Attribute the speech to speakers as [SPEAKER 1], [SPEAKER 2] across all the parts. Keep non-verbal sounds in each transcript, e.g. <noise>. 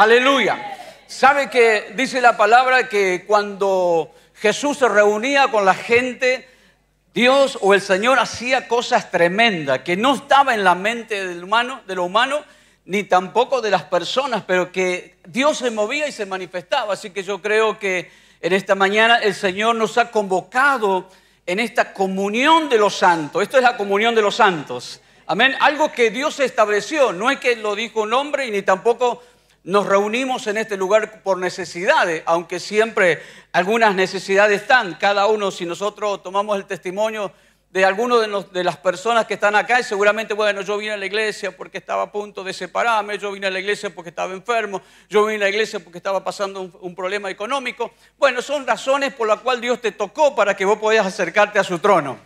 [SPEAKER 1] Aleluya. ¿Sabe que dice la palabra que cuando Jesús se reunía con la gente, Dios o el Señor hacía cosas tremendas que no estaba en la mente del humano, de lo humano, ni tampoco de las personas, pero que Dios se movía y se manifestaba. Así que yo creo que en esta mañana el Señor nos ha convocado en esta comunión de los santos. Esto es la comunión de los santos. Amén. Algo que Dios estableció, no es que lo dijo un hombre y ni tampoco nos reunimos en este lugar por necesidades, aunque siempre algunas necesidades están. Cada uno, si nosotros tomamos el testimonio de alguno de, las personas que están acá, seguramente, bueno, yo vine a la iglesia porque estaba a punto de separarme, yo vine a la iglesia porque estaba enfermo, yo vine a la iglesia porque estaba pasando un, problema económico. Bueno, son razones por las cuales Dios te tocó para que vos podías acercarte a su trono.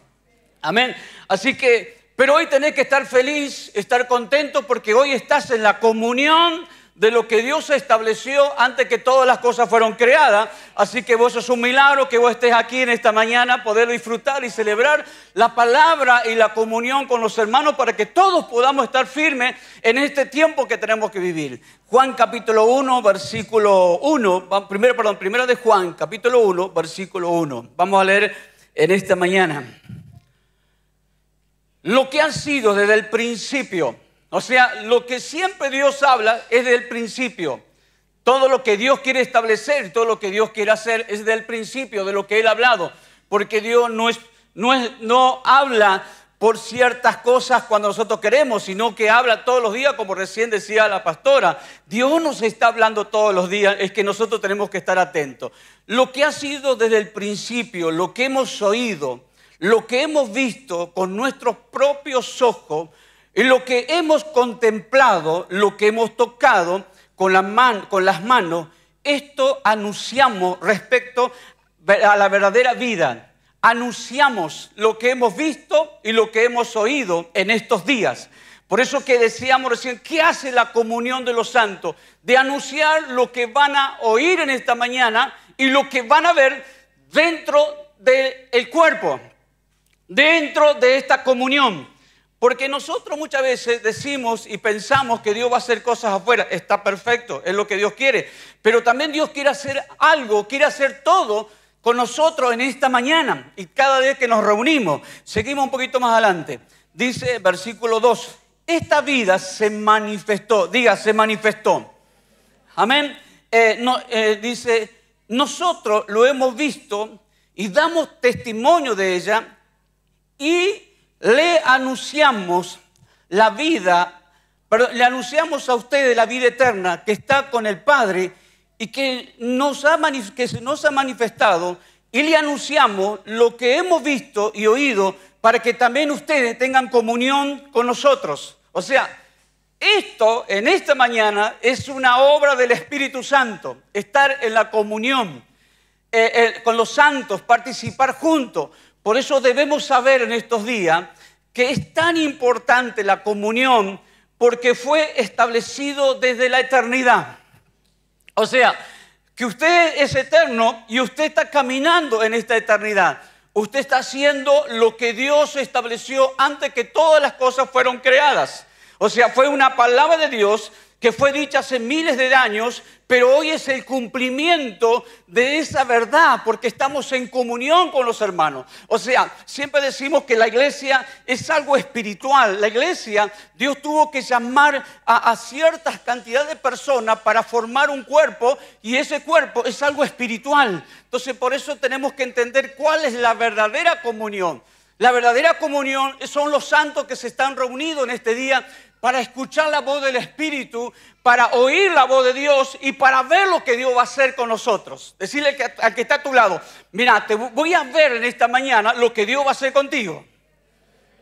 [SPEAKER 1] Amén. Así que, pero hoy tenés que estar feliz, estar contento, porque hoy estás en la comunión de lo que Dios estableció antes que todas las cosas fueron creadas. Así que vos es un milagro que vos estés aquí en esta mañana, poder disfrutar y celebrar la palabra y la comunión con los hermanos para que todos podamos estar firmes en este tiempo que tenemos que vivir. Juan capítulo 1, versículo 1, primero, perdón, primero de Juan, capítulo 1, versículo 1. Vamos a leer en esta mañana. Lo que ha sido desde el principio o sea, lo que siempre Dios habla es del principio. Todo lo que Dios quiere establecer, todo lo que Dios quiere hacer es del principio, de lo que Él ha hablado. Porque Dios no, es, no, es, no habla por ciertas cosas cuando nosotros queremos, sino que habla todos los días, como recién decía la pastora. Dios nos está hablando todos los días, es que nosotros tenemos que estar atentos. Lo que ha sido desde el principio, lo que hemos oído, lo que hemos visto con nuestros propios ojos, lo que hemos contemplado, lo que hemos tocado con, con las manos, esto anunciamos respecto a la verdadera vida. Anunciamos lo que hemos visto y lo que hemos oído en estos días. Por eso que decíamos recién, ¿qué hace la comunión de los santos? De anunciar lo que van a oír en esta mañana y lo que van a ver dentro del cuerpo, dentro de esta comunión. Porque nosotros muchas veces decimos y pensamos que Dios va a hacer cosas afuera. Está perfecto, es lo que Dios quiere. Pero también Dios quiere hacer algo, quiere hacer todo con nosotros en esta mañana y cada vez que nos reunimos. Seguimos un poquito más adelante. Dice versículo 2, esta vida se manifestó, diga, se manifestó. Amén. Eh, eh, dice, nosotros lo hemos visto y damos testimonio de ella y le anunciamos la vida, pero le anunciamos a ustedes la vida eterna que está con el Padre y que, nos ha, que se nos ha manifestado y le anunciamos lo que hemos visto y oído para que también ustedes tengan comunión con nosotros. O sea, esto en esta mañana es una obra del Espíritu Santo, estar en la comunión eh, eh, con los santos, participar juntos. Por eso debemos saber en estos días que es tan importante la comunión porque fue establecido desde la eternidad. O sea, que usted es eterno y usted está caminando en esta eternidad. Usted está haciendo lo que Dios estableció antes que todas las cosas fueron creadas. O sea, fue una palabra de Dios que fue dicha hace miles de años, pero hoy es el cumplimiento de esa verdad, porque estamos en comunión con los hermanos. O sea, siempre decimos que la iglesia es algo espiritual. La iglesia, Dios tuvo que llamar a, a ciertas cantidades de personas para formar un cuerpo, y ese cuerpo es algo espiritual. Entonces, por eso tenemos que entender cuál es la verdadera comunión. La verdadera comunión son los santos que se están reunidos en este día para escuchar la voz del Espíritu, para oír la voz de Dios y para ver lo que Dios va a hacer con nosotros. Decirle al que está a tu lado, mira, te voy a ver en esta mañana lo que Dios va a hacer contigo.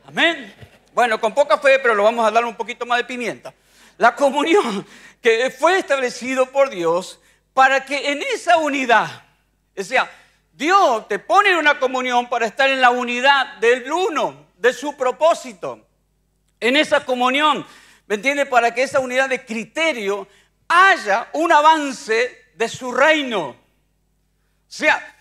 [SPEAKER 1] Amén. Bueno, con poca fe, pero lo vamos a dar un poquito más de pimienta. La comunión que fue establecido por Dios para que en esa unidad, o sea, Dios te pone en una comunión para estar en la unidad del uno, de su propósito en esa comunión. ¿Me entiende? Para que esa unidad de criterio haya un avance de su reino. O sea,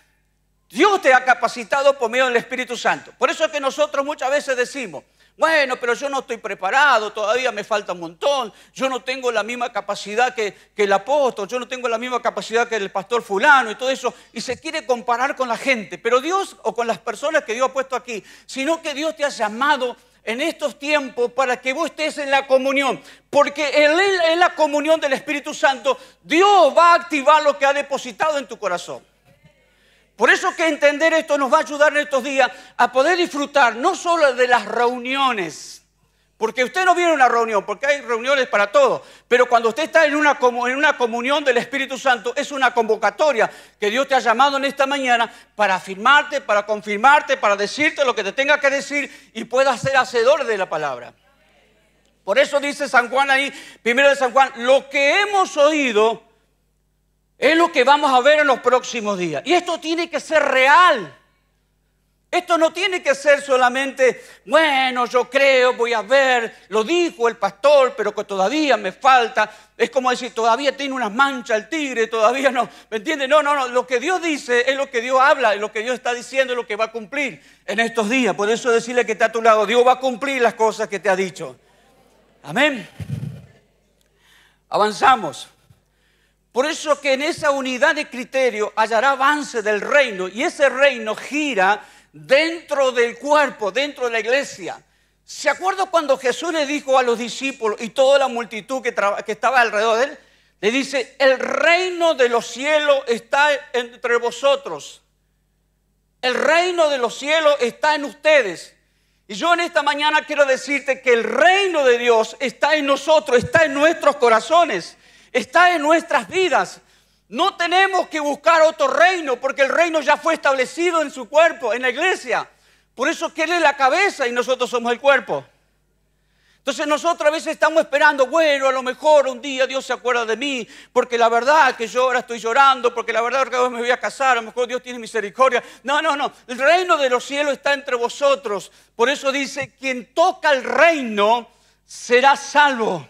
[SPEAKER 1] Dios te ha capacitado por medio del Espíritu Santo. Por eso es que nosotros muchas veces decimos, bueno, pero yo no estoy preparado, todavía me falta un montón, yo no tengo la misma capacidad que, que el apóstol, yo no tengo la misma capacidad que el pastor fulano y todo eso, y se quiere comparar con la gente, pero Dios o con las personas que Dios ha puesto aquí, sino que Dios te ha llamado en estos tiempos para que vos estés en la comunión. Porque en, la comunión del Espíritu Santo, Dios va a activar lo que ha depositado en tu corazón. Por eso que entender esto nos va a ayudar en estos días a poder disfrutar no solo de las reuniones, porque usted no viene a una reunión, porque hay reuniones para todo. Pero cuando usted está en una, en una comunión del Espíritu Santo, es una convocatoria que Dios te ha llamado en esta mañana para afirmarte, para confirmarte, para decirte lo que te tenga que decir y puedas ser hacedor de la palabra. Por eso dice San Juan ahí, primero de San Juan, lo que hemos oído es lo que vamos a ver en los próximos días. Y esto tiene que ser real. Esto no tiene que ser solamente, bueno, yo creo, voy a ver, lo dijo el pastor, pero que todavía me falta. Es como decir, todavía tiene unas manchas el tigre, todavía no. ¿Me entiendes? No, no, no. Lo que Dios dice es lo que Dios habla, es lo que Dios está diciendo, es lo que va a cumplir en estos días. Por eso decirle que está a tu lado, Dios va a cumplir las cosas que te ha dicho. Amén. Avanzamos. Por eso que en esa unidad de criterio hallará avance del reino y ese reino gira dentro del cuerpo, dentro de la iglesia. ¿Se acuerda cuando Jesús le dijo a los discípulos y toda la multitud que, que estaba alrededor de él? Le dice, el reino de los cielos está entre vosotros. El reino de los cielos está en ustedes. Y yo en esta mañana quiero decirte que el reino de Dios está en nosotros, está en nuestros corazones, está en nuestras vidas. No tenemos que buscar otro reino porque el reino ya fue establecido en su cuerpo, en la iglesia. Por eso que Él es la cabeza y nosotros somos el cuerpo. Entonces nosotros a veces estamos esperando, bueno, a lo mejor un día Dios se acuerda de mí, porque la verdad que yo ahora estoy llorando, porque la verdad que ahora me voy a casar, a lo mejor Dios tiene misericordia. No, no, no, el reino de los cielos está entre vosotros. Por eso dice, quien toca el reino será salvo.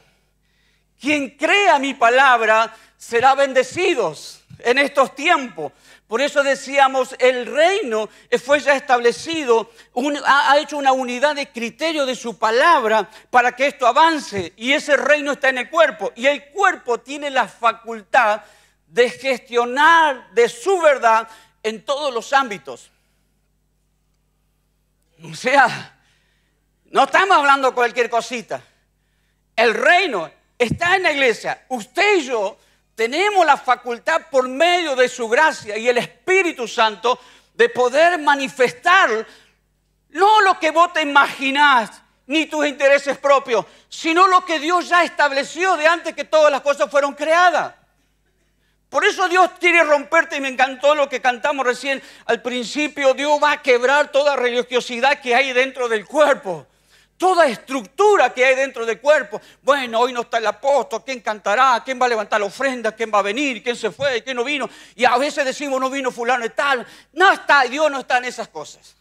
[SPEAKER 1] Quien crea mi palabra será bendecidos en estos tiempos. Por eso decíamos, el reino fue ya establecido, ha hecho una unidad de criterio de su palabra para que esto avance. Y ese reino está en el cuerpo. Y el cuerpo tiene la facultad de gestionar de su verdad en todos los ámbitos. O sea, no estamos hablando cualquier cosita. El reino está en la iglesia. Usted y yo tenemos la facultad por medio de su gracia y el Espíritu Santo de poder manifestar no lo que vos te imaginás ni tus intereses propios, sino lo que Dios ya estableció de antes que todas las cosas fueron creadas. Por eso Dios quiere romperte y me encantó lo que cantamos recién al principio. Dios va a quebrar toda religiosidad que hay dentro del cuerpo toda estructura que hay dentro del cuerpo. Bueno, hoy no está el apóstol, ¿quién cantará? ¿Quién va a levantar la ofrenda? ¿Quién va a venir? ¿Quién se fue? ¿Quién no vino? Y a veces decimos, no vino fulano y tal. No está, Dios no está en esas cosas.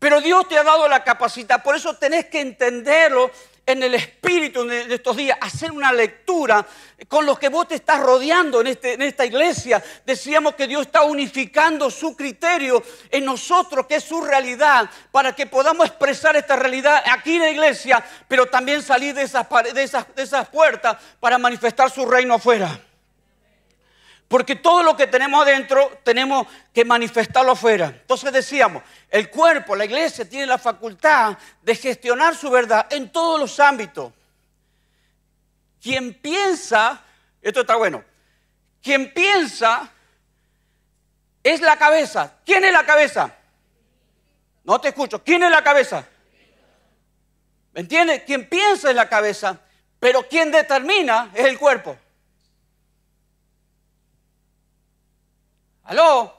[SPEAKER 1] Pero Dios te ha dado la capacidad, por eso tenés que entenderlo en el espíritu de estos días, hacer una lectura con los que vos te estás rodeando este, en, esta iglesia. Decíamos que Dios está unificando su criterio en nosotros, que es su realidad, para que podamos expresar esta realidad aquí en la iglesia, pero también salir de esas, de esas puertas para manifestar su reino afuera. Porque todo lo que tenemos adentro tenemos que manifestarlo afuera. Entonces decíamos, el cuerpo, la iglesia tiene la facultad de gestionar su verdad en todos los ámbitos. Quien piensa, esto está bueno, quien piensa es la cabeza. ¿Quién es la cabeza? No te escucho. ¿Quién es la cabeza? ¿Me entiendes? Quien piensa es la cabeza, pero quien determina es el cuerpo. ¿Aló?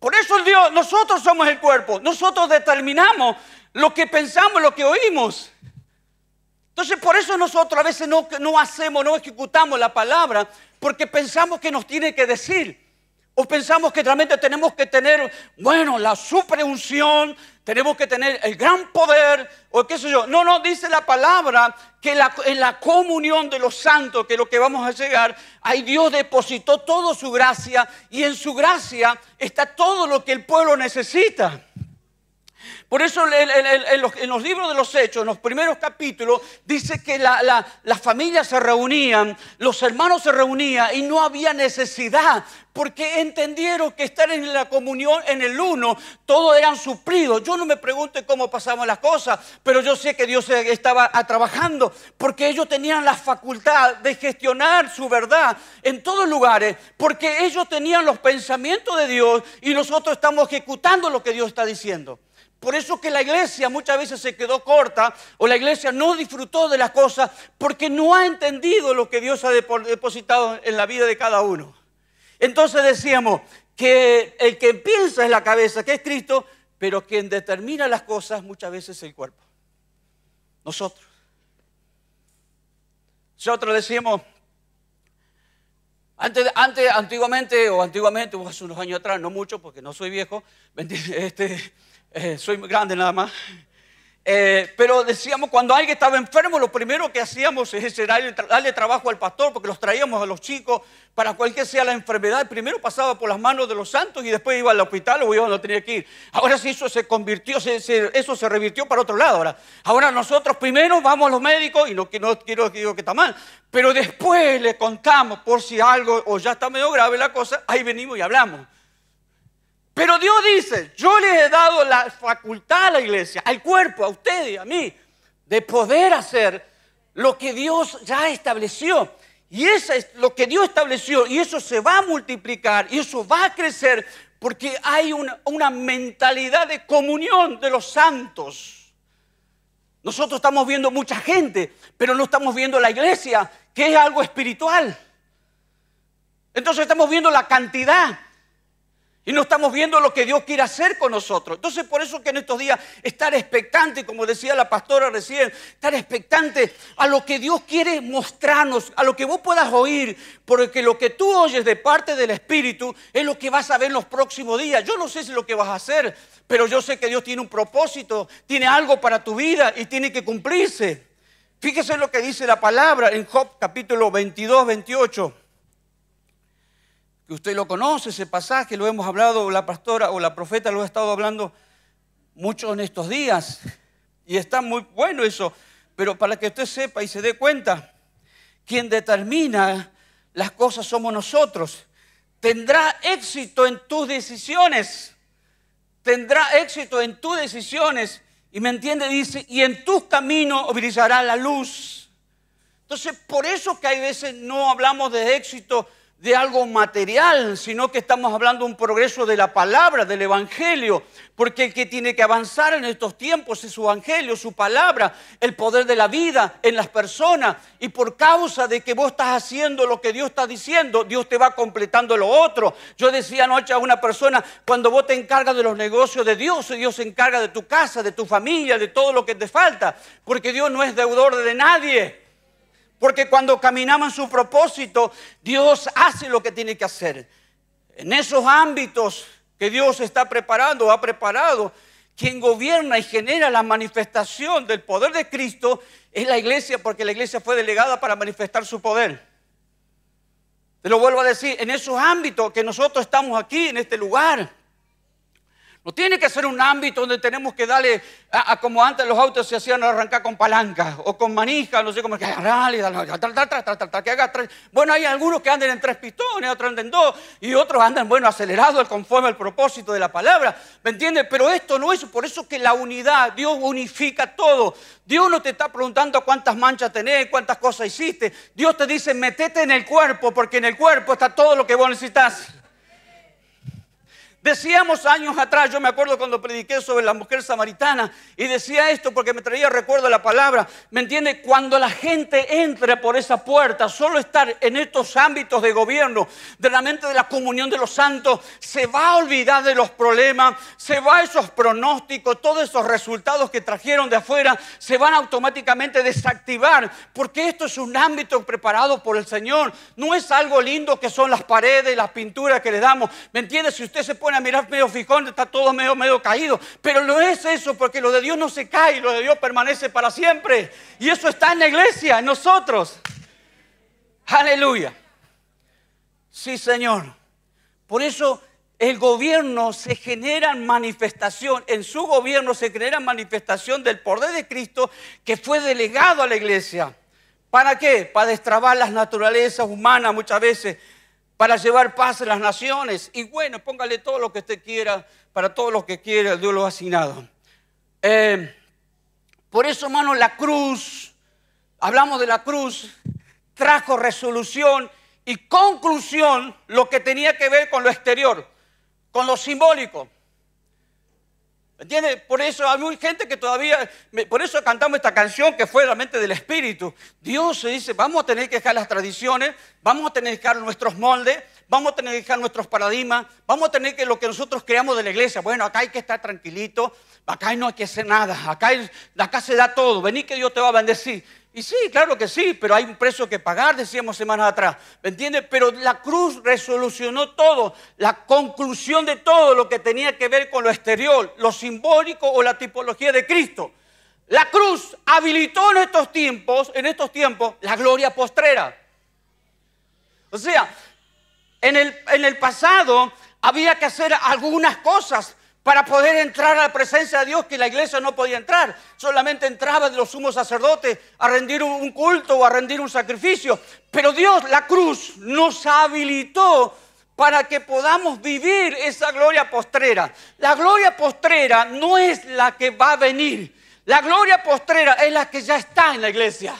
[SPEAKER 1] Por eso Dios, nosotros somos el cuerpo, nosotros determinamos lo que pensamos, lo que oímos. Entonces por eso nosotros a veces no, no hacemos, no ejecutamos la palabra, porque pensamos que nos tiene que decir. ¿O pensamos que realmente tenemos que tener, bueno, la supreunción, tenemos que tener el gran poder, o qué sé yo? No, no, dice la palabra que en la comunión de los santos, que es lo que vamos a llegar, ahí Dios depositó toda su gracia y en su gracia está todo lo que el pueblo necesita. Por eso en, los, libros de los Hechos, en los primeros capítulos, dice que las familias se reunían, los hermanos se reunían y no había necesidad, porque entendieron que estar en la comunión, en el uno, todos eran suplidos. Yo no me pregunto cómo pasaban las cosas, pero yo sé que Dios estaba ah, trabajando, porque ellos tenían la facultad de gestionar su verdad en todos lugares, porque ellos tenían los pensamientos de Dios y nosotros estamos ejecutando lo que Dios está diciendo. Por eso que la iglesia muchas veces se quedó corta o la iglesia no disfrutó de las cosas porque no ha entendido lo que Dios ha depositado en la vida de cada uno. Entonces decíamos que el que piensa es la cabeza, que es Cristo, pero quien determina las cosas muchas veces es el cuerpo. Nosotros. Nosotros decíamos, antes, antes antiguamente, o antiguamente, hace unos años atrás, no mucho porque no soy viejo, <laughs> este, eh, soy grande nada más. Eh, pero decíamos, cuando alguien estaba enfermo, lo primero que hacíamos es darle, trabajo al pastor, porque los traíamos a los chicos para cualquier sea la enfermedad. Primero pasaba por las manos de los santos y después iba al hospital o iba donde tenía que ir. Ahora sí, eso se convirtió, eso se revirtió para otro lado. Ahora, ahora nosotros primero vamos a los médicos, y no, no quiero que digo que está mal, pero después le contamos por si algo o ya está medio grave la cosa, ahí venimos y hablamos. Pero Dios dice, yo les he dado la facultad a la iglesia, al cuerpo, a ustedes y a mí, de poder hacer lo que Dios ya estableció. Y eso es lo que Dios estableció y eso se va a multiplicar y eso va a crecer porque hay una, una mentalidad de comunión de los santos. Nosotros estamos viendo mucha gente, pero no estamos viendo la iglesia, que es algo espiritual. Entonces estamos viendo la cantidad, y no estamos viendo lo que Dios quiere hacer con nosotros. Entonces por eso que en estos días estar expectante, como decía la pastora recién, estar expectante a lo que Dios quiere mostrarnos, a lo que vos puedas oír, porque lo que tú oyes de parte del Espíritu es lo que vas a ver en los próximos días. Yo no sé si es lo que vas a hacer, pero yo sé que Dios tiene un propósito, tiene algo para tu vida y tiene que cumplirse. Fíjese lo que dice la palabra en Job capítulo 22, 28 usted lo conoce, ese pasaje, lo hemos hablado, la pastora o la profeta lo ha estado hablando mucho en estos días. Y está muy bueno eso, pero para que usted sepa y se dé cuenta, quien determina las cosas somos nosotros. Tendrá éxito en tus decisiones. Tendrá éxito en tus decisiones. Y me entiende, dice, y en tus caminos brillará la luz. Entonces, por eso que hay veces no hablamos de éxito de algo material, sino que estamos hablando de un progreso de la palabra, del Evangelio, porque el que tiene que avanzar en estos tiempos es su Evangelio, su palabra, el poder de la vida en las personas, y por causa de que vos estás haciendo lo que Dios está diciendo, Dios te va completando lo otro. Yo decía anoche a una persona, cuando vos te encargas de los negocios de Dios, Dios se encarga de tu casa, de tu familia, de todo lo que te falta, porque Dios no es deudor de nadie. Porque cuando caminaban en su propósito, Dios hace lo que tiene que hacer. En esos ámbitos que Dios está preparando, ha preparado, quien gobierna y genera la manifestación del poder de Cristo es la iglesia, porque la iglesia fue delegada para manifestar su poder. Te lo vuelvo a decir, en esos ámbitos que nosotros estamos aquí, en este lugar, no tiene que ser un ámbito donde tenemos que darle, a, como antes los autos se hacían arrancar con palanca o con manija, no sé cómo, que ah, que haga Bueno, hay algunos que andan en tres pistones, otros andan en dos y otros andan, bueno, acelerados conforme al propósito de la palabra. ¿Me entiendes? Pero esto no es, por eso que la unidad, Dios unifica todo. Dios no te está preguntando cuántas manchas tenés, cuántas cosas hiciste. Dios te dice, metete en el cuerpo, porque en el cuerpo está todo lo que vos necesitas. Decíamos años atrás, yo me acuerdo cuando prediqué sobre la mujer samaritana y decía esto porque me traía recuerdo la palabra, ¿me entiende? Cuando la gente entra por esa puerta, solo estar en estos ámbitos de gobierno, de la mente de la comunión de los santos, se va a olvidar de los problemas, se va a esos pronósticos, todos esos resultados que trajeron de afuera, se van automáticamente desactivar, porque esto es un ámbito preparado por el Señor, no es algo lindo que son las paredes, las pinturas que le damos, ¿me entiende? Si usted se pone a mirar medio fijón, está todo medio, medio caído. Pero no es eso, porque lo de Dios no se cae, lo de Dios permanece para siempre. Y eso está en la iglesia, en nosotros. Aleluya. Sí, Señor. Por eso el gobierno se genera manifestación, en su gobierno se genera manifestación del poder de Cristo que fue delegado a la iglesia. ¿Para qué? Para destrabar las naturalezas humanas muchas veces para llevar paz a las naciones. Y bueno, póngale todo lo que usted quiera, para todo lo que quiera, Dios lo ha asignado. Eh, por eso, hermano, la cruz, hablamos de la cruz, trajo resolución y conclusión lo que tenía que ver con lo exterior, con lo simbólico. ¿Entiendes? Por eso hay gente que todavía, por eso cantamos esta canción que fue mente del Espíritu. Dios se dice, vamos a tener que dejar las tradiciones, vamos a tener que dejar nuestros moldes, vamos a tener que dejar nuestros paradigmas, vamos a tener que lo que nosotros creamos de la iglesia, bueno, acá hay que estar tranquilito, acá no hay que hacer nada, acá, acá se da todo, vení que Dios te va a bendecir. Y sí, claro que sí, pero hay un precio que pagar, decíamos semanas atrás, ¿me entiendes? Pero la cruz resolucionó todo, la conclusión de todo lo que tenía que ver con lo exterior, lo simbólico o la tipología de Cristo. La cruz habilitó en estos tiempos, en estos tiempos, la gloria postrera. O sea, en el, en el pasado había que hacer algunas cosas para poder entrar a la presencia de Dios que la iglesia no podía entrar. Solamente entraba de los sumos sacerdotes a rendir un culto o a rendir un sacrificio. Pero Dios, la cruz, nos habilitó para que podamos vivir esa gloria postrera. La gloria postrera no es la que va a venir. La gloria postrera es la que ya está en la iglesia.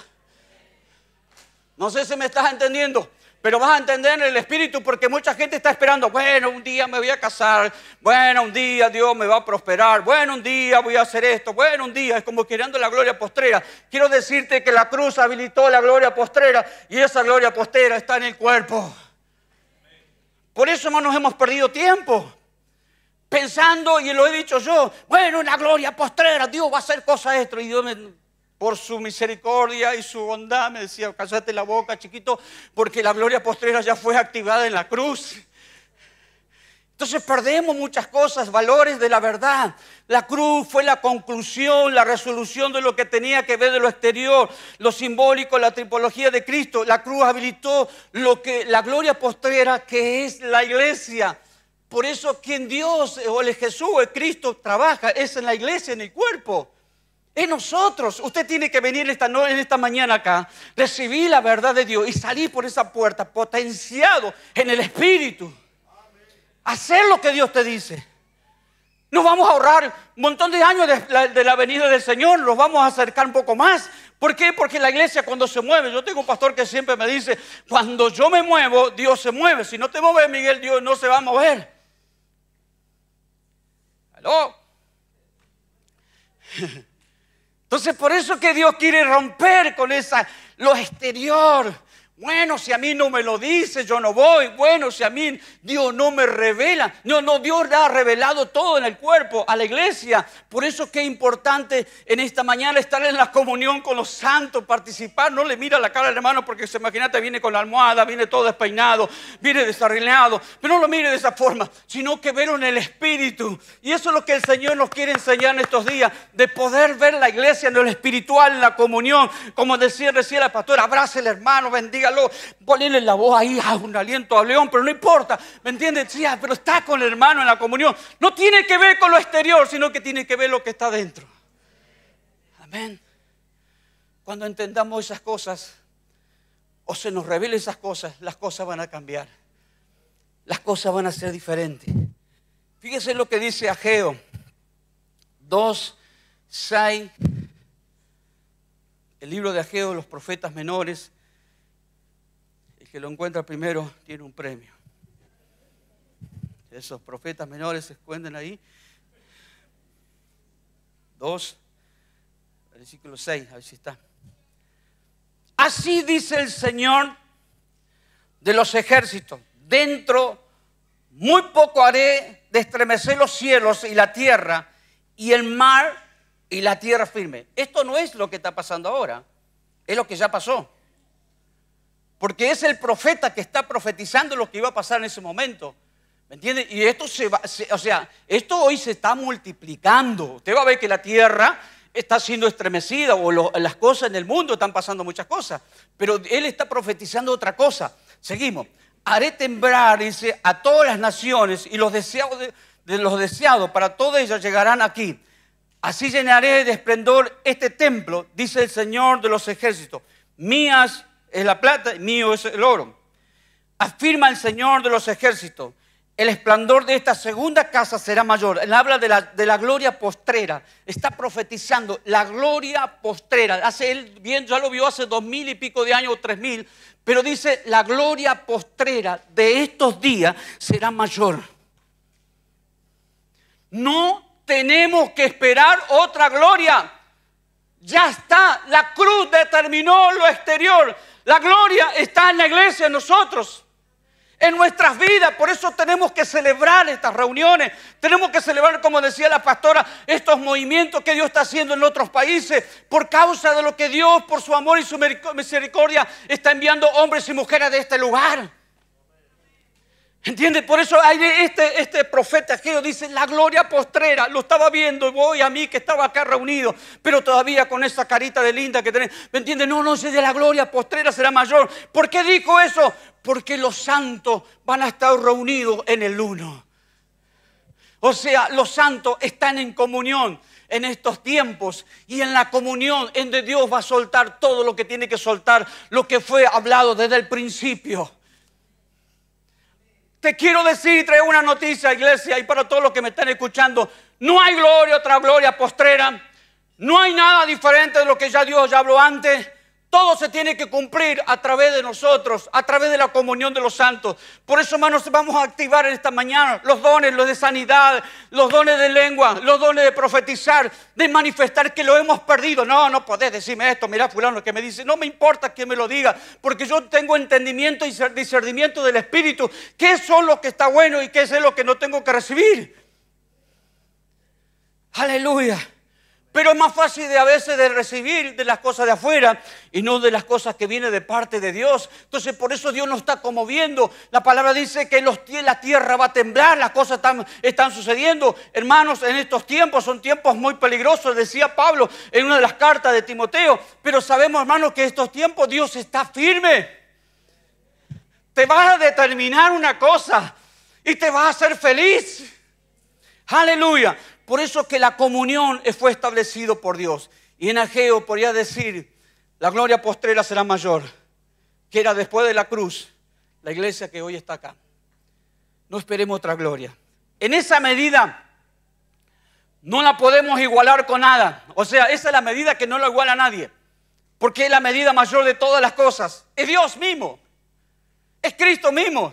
[SPEAKER 1] No sé si me estás entendiendo. Pero vas a entender en el espíritu porque mucha gente está esperando, bueno, un día me voy a casar, bueno, un día Dios me va a prosperar, bueno, un día voy a hacer esto, bueno, un día es como queriendo la gloria postrera. Quiero decirte que la cruz habilitó la gloria postrera y esa gloria postrera está en el cuerpo. Por eso, no nos hemos perdido tiempo pensando, y lo he dicho yo, bueno, la gloria postrera, Dios va a hacer cosas esto, y Dios me por su misericordia y su bondad, me decía, cállate la boca, chiquito, porque la gloria postrera ya fue activada en la cruz. Entonces perdemos muchas cosas, valores de la verdad. La cruz fue la conclusión, la resolución de lo que tenía que ver de lo exterior, lo simbólico, la tripología de Cristo. La cruz habilitó lo que la gloria postrera que es la iglesia. Por eso quien Dios o el Jesús, el Cristo trabaja es en la iglesia, en el cuerpo es nosotros. Usted tiene que venir esta, en esta mañana acá, recibir la verdad de Dios y salir por esa puerta potenciado en el Espíritu. Hacer lo que Dios te dice. Nos vamos a ahorrar un montón de años de la, venida del Señor, nos vamos a acercar un poco más. ¿Por qué? Porque la iglesia cuando se mueve, yo tengo un pastor que siempre me dice, cuando yo me muevo, Dios se mueve. Si no te mueves, Miguel, Dios no se va a mover. ¿Aló? <laughs> Entonces por eso que Dios quiere romper con esa, lo exterior, bueno, si a mí no me lo dice, yo no voy. Bueno, si a mí Dios no me revela. No, no, Dios ha revelado todo en el cuerpo, a la iglesia. Por eso que es importante en esta mañana estar en la comunión con los santos, participar. No le mira la cara al hermano porque se imagínate, viene con la almohada, viene todo despeinado, viene desarreglado. Pero no lo mire de esa forma, sino que verlo en el espíritu. Y eso es lo que el Señor nos quiere enseñar en estos días, de poder ver la iglesia en lo espiritual, en la comunión. Como decía recién la pastora, abrace el hermano, bendiga dígalo, la voz ahí, a ah, un aliento a león, pero no importa, ¿me entiendes? Sí, ah, pero está con el hermano en la comunión. No tiene que ver con lo exterior, sino que tiene que ver lo que está dentro. Amén. Cuando entendamos esas cosas, o se nos revelen esas cosas, las cosas van a cambiar. Las cosas van a ser diferentes. Fíjese lo que dice Ageo 2, 6, el libro de Ageo, los profetas menores, que lo encuentra primero tiene un premio. Esos profetas menores se esconden ahí. Dos. versículo seis. a ver si está. Así dice el Señor de los ejércitos. Dentro muy poco haré de estremecer los cielos y la tierra y el mar y la tierra firme. Esto no es lo que está pasando ahora, es lo que ya pasó. Porque es el profeta que está profetizando lo que iba a pasar en ese momento. ¿Me entiendes? Y esto se va, o sea, esto hoy se está multiplicando. Usted va a ver que la tierra está siendo estremecida o las cosas en el mundo están pasando muchas cosas. Pero él está profetizando otra cosa. Seguimos. Haré temblar, dice, a todas las naciones y los deseados de, los deseados para todas ellas llegarán aquí. Así llenaré de esplendor este templo, dice el Señor de los ejércitos. Mías es la plata, mío es el oro. Afirma el Señor de los ejércitos, el esplendor de esta segunda casa será mayor. Él habla de la, de la gloria postrera, está profetizando la gloria postrera. Hace él bien, ya lo vio hace dos mil y pico de años o tres mil, pero dice la gloria postrera de estos días será mayor. No tenemos que esperar otra gloria. Ya está, la cruz determinó lo exterior. La gloria está en la iglesia, en nosotros, en nuestras vidas. Por eso tenemos que celebrar estas reuniones. Tenemos que celebrar, como decía la pastora, estos movimientos que Dios está haciendo en otros países por causa de lo que Dios, por su amor y su misericordia, está enviando hombres y mujeres de este lugar. ¿Entiendes? Por eso hay este, este profeta que dice, la gloria postrera, lo estaba viendo voy a mí que estaba acá reunido, pero todavía con esa carita de linda que tenés, ¿me entiendes? No, no, si de la gloria postrera será mayor. ¿Por qué dijo eso? Porque los santos van a estar reunidos en el uno. O sea, los santos están en comunión en estos tiempos y en la comunión en de Dios va a soltar todo lo que tiene que soltar, lo que fue hablado desde el principio. Te quiero decir y traigo una noticia, iglesia, y para todos los que me están escuchando, no hay gloria, otra gloria postrera. No hay nada diferente de lo que ya Dios ya habló antes. Todo se tiene que cumplir a través de nosotros, a través de la comunión de los santos. Por eso, hermanos, vamos a activar en esta mañana los dones, los de sanidad, los dones de lengua, los dones de profetizar, de manifestar que lo hemos perdido. No, no podés decirme esto, mirá fulano que me dice, no me importa que me lo diga, porque yo tengo entendimiento y discernimiento del Espíritu, qué es los que está bueno y qué es lo que no tengo que recibir. Aleluya. Pero es más fácil de a veces de recibir de las cosas de afuera y no de las cosas que vienen de parte de Dios. Entonces por eso Dios nos está conmoviendo. La palabra dice que los, la tierra va a temblar, las cosas están, están sucediendo. Hermanos, en estos tiempos son tiempos muy peligrosos, decía Pablo en una de las cartas de Timoteo. Pero sabemos, hermanos, que en estos tiempos Dios está firme. Te vas a determinar una cosa y te vas a hacer feliz. Aleluya. Por eso que la comunión fue establecido por Dios. Y en Ageo podría decir, la gloria postrera será mayor, que era después de la cruz, la iglesia que hoy está acá. No esperemos otra gloria. En esa medida no la podemos igualar con nada. O sea, esa es la medida que no la iguala nadie. Porque es la medida mayor de todas las cosas. Es Dios mismo. Es Cristo mismo.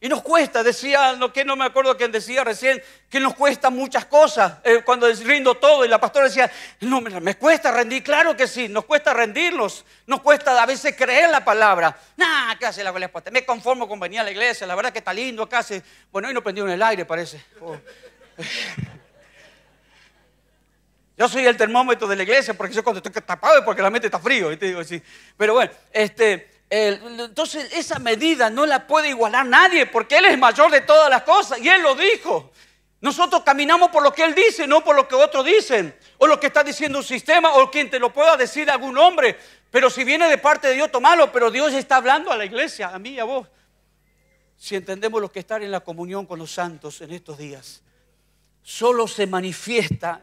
[SPEAKER 1] Y nos cuesta, decía, no, que no me acuerdo quién decía recién, que nos cuesta muchas cosas. Eh, cuando rindo todo y la pastora decía, no, me, cuesta rendir, claro que sí, nos cuesta rendirlos. nos cuesta a veces creer la palabra. Nah, ¿qué hace la palabra? Pues, me conformo con venir a la iglesia, la verdad que está lindo acá. Bueno, hoy no en el aire, parece. Oh. Yo soy el termómetro de la iglesia porque yo cuando estoy tapado es porque la mente está frío. Y te digo así. Pero bueno, este, entonces esa medida no la puede igualar nadie porque Él es mayor de todas las cosas y Él lo dijo. Nosotros caminamos por lo que Él dice, no por lo que otros dicen, o lo que está diciendo un sistema, o quien te lo pueda decir algún hombre. Pero si viene de parte de Dios, tomalo, pero Dios está hablando a la iglesia, a mí y a vos. Si entendemos lo que estar en la comunión con los santos en estos días, solo se manifiesta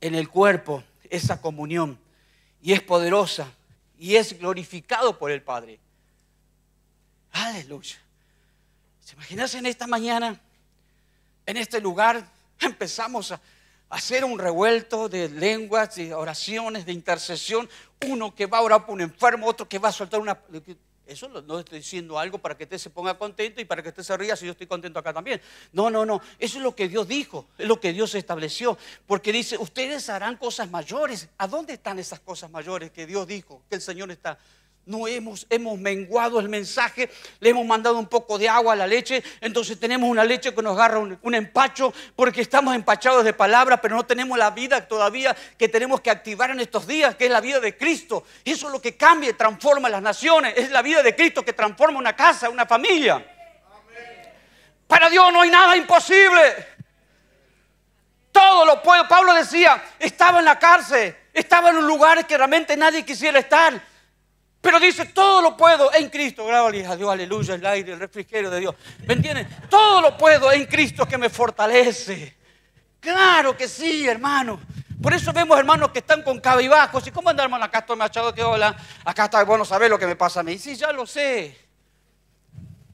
[SPEAKER 1] en el cuerpo esa comunión y es poderosa y es glorificado por el Padre. Aleluya. ¿Se imaginas en esta mañana, en este lugar, empezamos a hacer un revuelto de lenguas, de oraciones, de intercesión? Uno que va a orar por un enfermo, otro que va a soltar una eso no estoy diciendo algo para que usted se ponga contento y para que usted se ría si yo estoy contento acá también. No, no, no. Eso es lo que Dios dijo, es lo que Dios estableció. Porque dice, ustedes harán cosas mayores. ¿A dónde están esas cosas mayores que Dios dijo, que el Señor está no hemos, hemos menguado el mensaje, le hemos mandado un poco de agua a la leche, entonces tenemos una leche que nos agarra un, empacho porque estamos empachados de palabras, pero no tenemos la vida todavía que tenemos que activar en estos días, que es la vida de Cristo. Eso es lo que cambia, y transforma las naciones, es la vida de Cristo que transforma una casa, una familia. Para Dios no hay nada imposible. Todo lo puedo. Pablo decía, estaba en la cárcel, estaba en un lugar que realmente nadie quisiera estar. Pero dice, todo lo puedo en Cristo. grábale a Dios, aleluya, el aire, el refrigerio de Dios. ¿Me entienden? Todo lo puedo en Cristo que me fortalece. Claro que sí, hermano. Por eso vemos hermanos que están con cabibajos. ¿Y cómo anda, hermano? Acá estoy machado que hola. Acá está, bueno, saber lo que me pasa a mí. Sí, ya lo sé.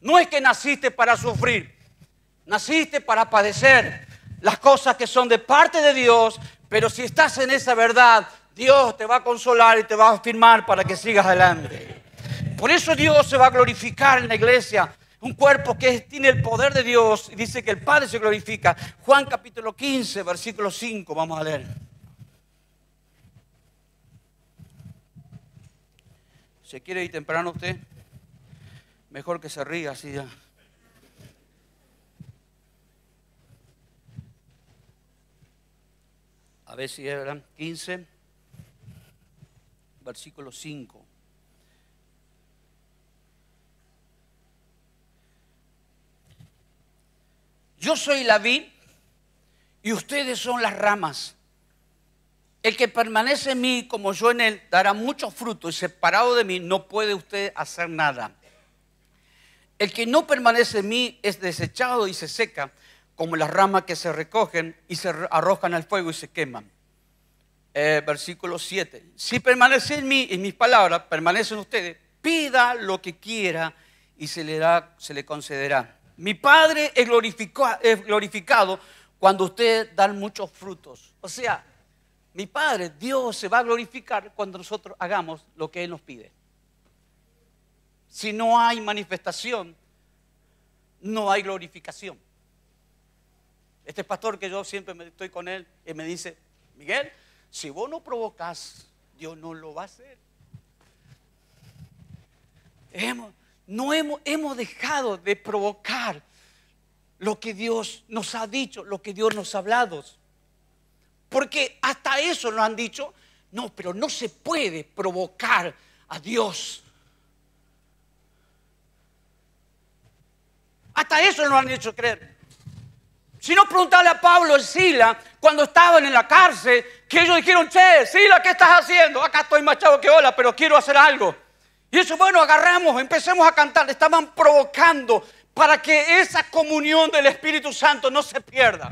[SPEAKER 1] No es que naciste para sufrir. Naciste para padecer las cosas que son de parte de Dios. Pero si estás en esa verdad, Dios te va a consolar y te va a afirmar para que sigas adelante. Por eso Dios se va a glorificar en la iglesia. Un cuerpo que tiene el poder de Dios y dice que el Padre se glorifica. Juan capítulo 15, versículo 5, vamos a leer. ¿Se quiere ir temprano usted? Mejor que se ría así ya. A ver si eran 15 versículo 5. Yo soy la vid y ustedes son las ramas. El que permanece en mí como yo en él dará mucho fruto y separado de mí no puede usted hacer nada. El que no permanece en mí es desechado y se seca como las ramas que se recogen y se arrojan al fuego y se queman. Eh, versículo 7. Si permanece en mí, en mis palabras, permanecen ustedes, pida lo que quiera y se le, da, se le concederá. Mi Padre es, glorificado cuando ustedes dan muchos frutos. O sea, mi Padre, Dios se va a glorificar cuando nosotros hagamos lo que Él nos pide. Si no hay manifestación, no hay glorificación. Este pastor que yo siempre estoy con él, y me dice, Miguel, si vos no provocas, Dios no lo va a hacer. Hemos, no hemos, dejado de provocar lo que Dios nos ha dicho, lo que Dios nos ha hablado. Porque hasta eso lo han dicho. No, pero no se puede provocar a Dios. Hasta eso nos han hecho creer. Si no preguntarle a Pablo y Sila cuando estaban en la cárcel, que ellos dijeron, che, Sila, ¿qué estás haciendo? Acá estoy machado que hola, pero quiero hacer algo. Y eso, bueno, agarramos, empecemos a cantar. Estaban provocando para que esa comunión del Espíritu Santo no se pierda.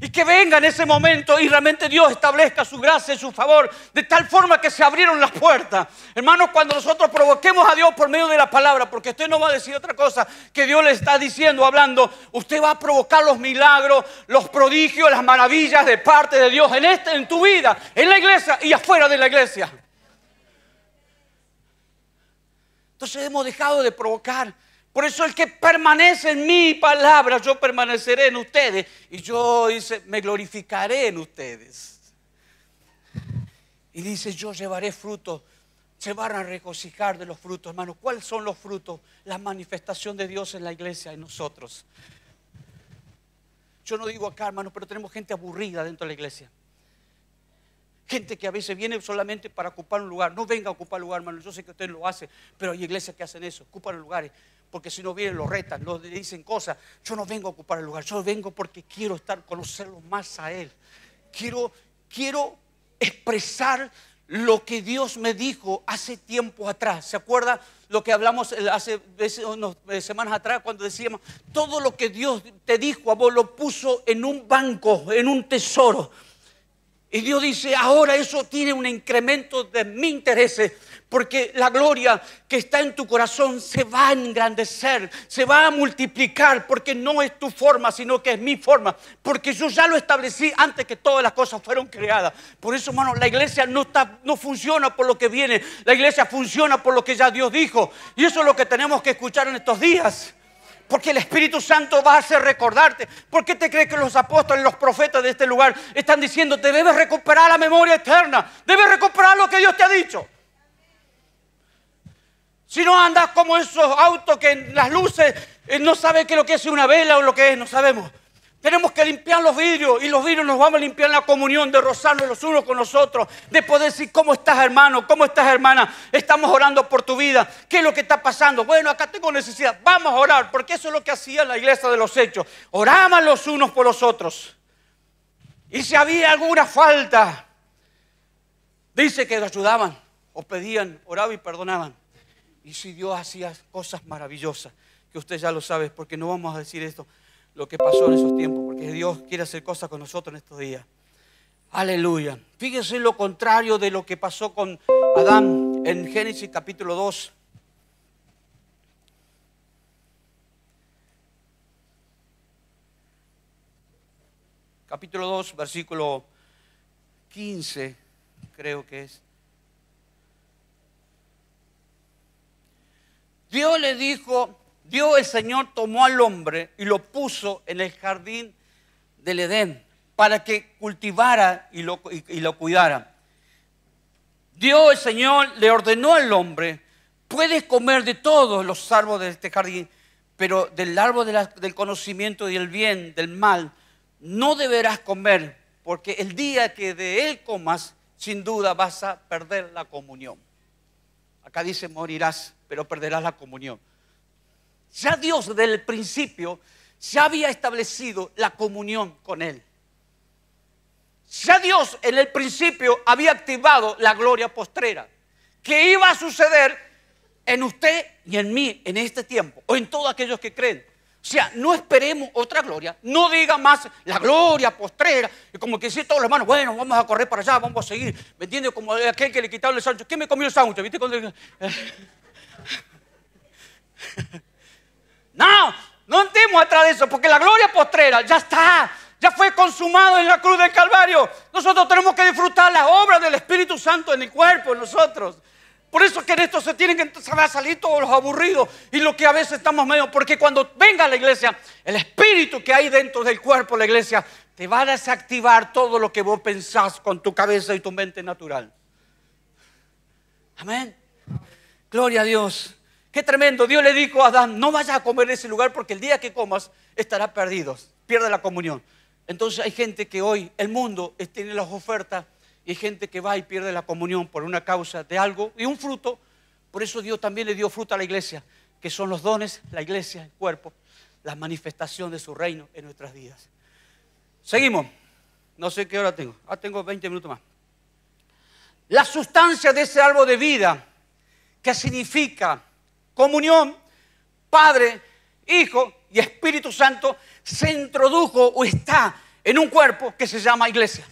[SPEAKER 1] Y que venga en ese momento y realmente Dios establezca su gracia y su favor de tal forma que se abrieron las puertas. Hermanos, cuando nosotros provoquemos a Dios por medio de la palabra, porque usted no va a decir otra cosa que Dios le está diciendo, hablando, usted va a provocar los milagros, los prodigios, las maravillas de parte de Dios en este en tu vida, en la iglesia y afuera de la iglesia. Entonces hemos dejado de provocar por eso el que permanece en mi palabra, yo permaneceré en ustedes. Y yo dice, me glorificaré en ustedes. Y dice, yo llevaré frutos. Se van a regocijar de los frutos, hermano. ¿Cuáles son los frutos? La manifestación de Dios en la iglesia, en nosotros. Yo no digo acá, hermano, pero tenemos gente aburrida dentro de la iglesia. Gente que a veces viene solamente para ocupar un lugar. No venga a ocupar lugar, hermano. Yo sé que usted lo hace, pero hay iglesias que hacen eso, ocupan lugares porque si no vienen los retan, lo dicen cosas. Yo no vengo a ocupar el lugar, yo vengo porque quiero estar, conocerlo más a Él. Quiero, quiero expresar lo que Dios me dijo hace tiempo atrás. ¿Se acuerda lo que hablamos hace unas eh, semanas atrás cuando decíamos, todo lo que Dios te dijo a vos lo puso en un banco, en un tesoro? Y Dios dice, ahora eso tiene un incremento de mi intereses porque la gloria que está en tu corazón se va a engrandecer, se va a multiplicar, porque no es tu forma, sino que es mi forma, porque yo ya lo establecí antes que todas las cosas fueron creadas. Por eso, hermano, la iglesia no, está, no funciona por lo que viene, la iglesia funciona por lo que ya Dios dijo, y eso es lo que tenemos que escuchar en estos días. Porque el Espíritu Santo va a hacer recordarte. ¿Por qué te crees que los apóstoles, los profetas de este lugar están diciendo, te debes recuperar la memoria eterna? Debes recuperar lo que Dios te ha dicho. Si no andas como esos autos que en las luces eh, no sabe qué es lo que es una vela o lo que es, no sabemos. Tenemos que limpiar los vidrios y los vidrios nos vamos a limpiar la comunión, de rozarnos los unos con los otros, de poder decir cómo estás hermano, cómo estás hermana, estamos orando por tu vida, qué es lo que está pasando. Bueno, acá tengo necesidad, vamos a orar, porque eso es lo que hacía la iglesia de los hechos. Oraban los unos por los otros. Y si había alguna falta, dice que lo ayudaban o pedían, oraban y perdonaban. Y si Dios hacía cosas maravillosas, que usted ya lo sabe, porque no vamos a decir esto, lo que pasó en esos tiempos, porque Dios quiere hacer cosas con nosotros en estos días. Aleluya. Fíjense lo contrario de lo que pasó con Adán en Génesis capítulo 2. Capítulo 2, versículo 15, creo que es. Dios le dijo, Dios el Señor tomó al hombre y lo puso en el jardín del Edén para que cultivara y lo, cuidara. Dios el Señor le ordenó al hombre, puedes comer de todos los árboles de este jardín, pero del árbol del conocimiento y del bien, del mal, no deberás comer, porque el día que de él comas, sin duda vas a perder la comunión. Acá dice, morirás pero perderás la comunión. Ya Dios desde el principio ya había establecido la comunión con Él. Ya Dios en el principio había activado la gloria postrera, que iba a suceder en usted y en mí en este tiempo, o en todos aquellos que creen. O sea, no esperemos otra gloria, no diga más la gloria postrera, y como que dice todos los hermanos, bueno, vamos a correr para allá, vamos a seguir, ¿me entiendes? Como aquel que le quitaba el sancho, ¿quién me comió el santo? ¿Viste? <laughs> no, no andemos atrás de eso, porque la gloria postrera ya está, ya fue consumado en la cruz del Calvario. Nosotros tenemos que disfrutar la obra del Espíritu Santo en el cuerpo, en nosotros. Por eso que en esto se tienen que a salir todos los aburridos y lo que a veces estamos medio, porque cuando venga la iglesia, el espíritu que hay dentro del cuerpo la iglesia te va a desactivar todo lo que vos pensás con tu cabeza y tu mente natural. Amén. Gloria a Dios. Qué tremendo. Dios le dijo a Adán, no vayas a comer en ese lugar porque el día que comas estarás perdido, pierde la comunión. Entonces hay gente que hoy, el mundo tiene las ofertas y hay gente que va y pierde la comunión por una causa de algo y un fruto. Por eso Dios también le dio fruto a la iglesia, que son los dones, la iglesia, el cuerpo, la manifestación de su reino en nuestras vidas. Seguimos. No sé qué hora tengo. Ah, tengo 20 minutos más. La sustancia de ese árbol de vida, que significa comunión, Padre, Hijo y Espíritu Santo se introdujo o está en un cuerpo que se llama iglesia.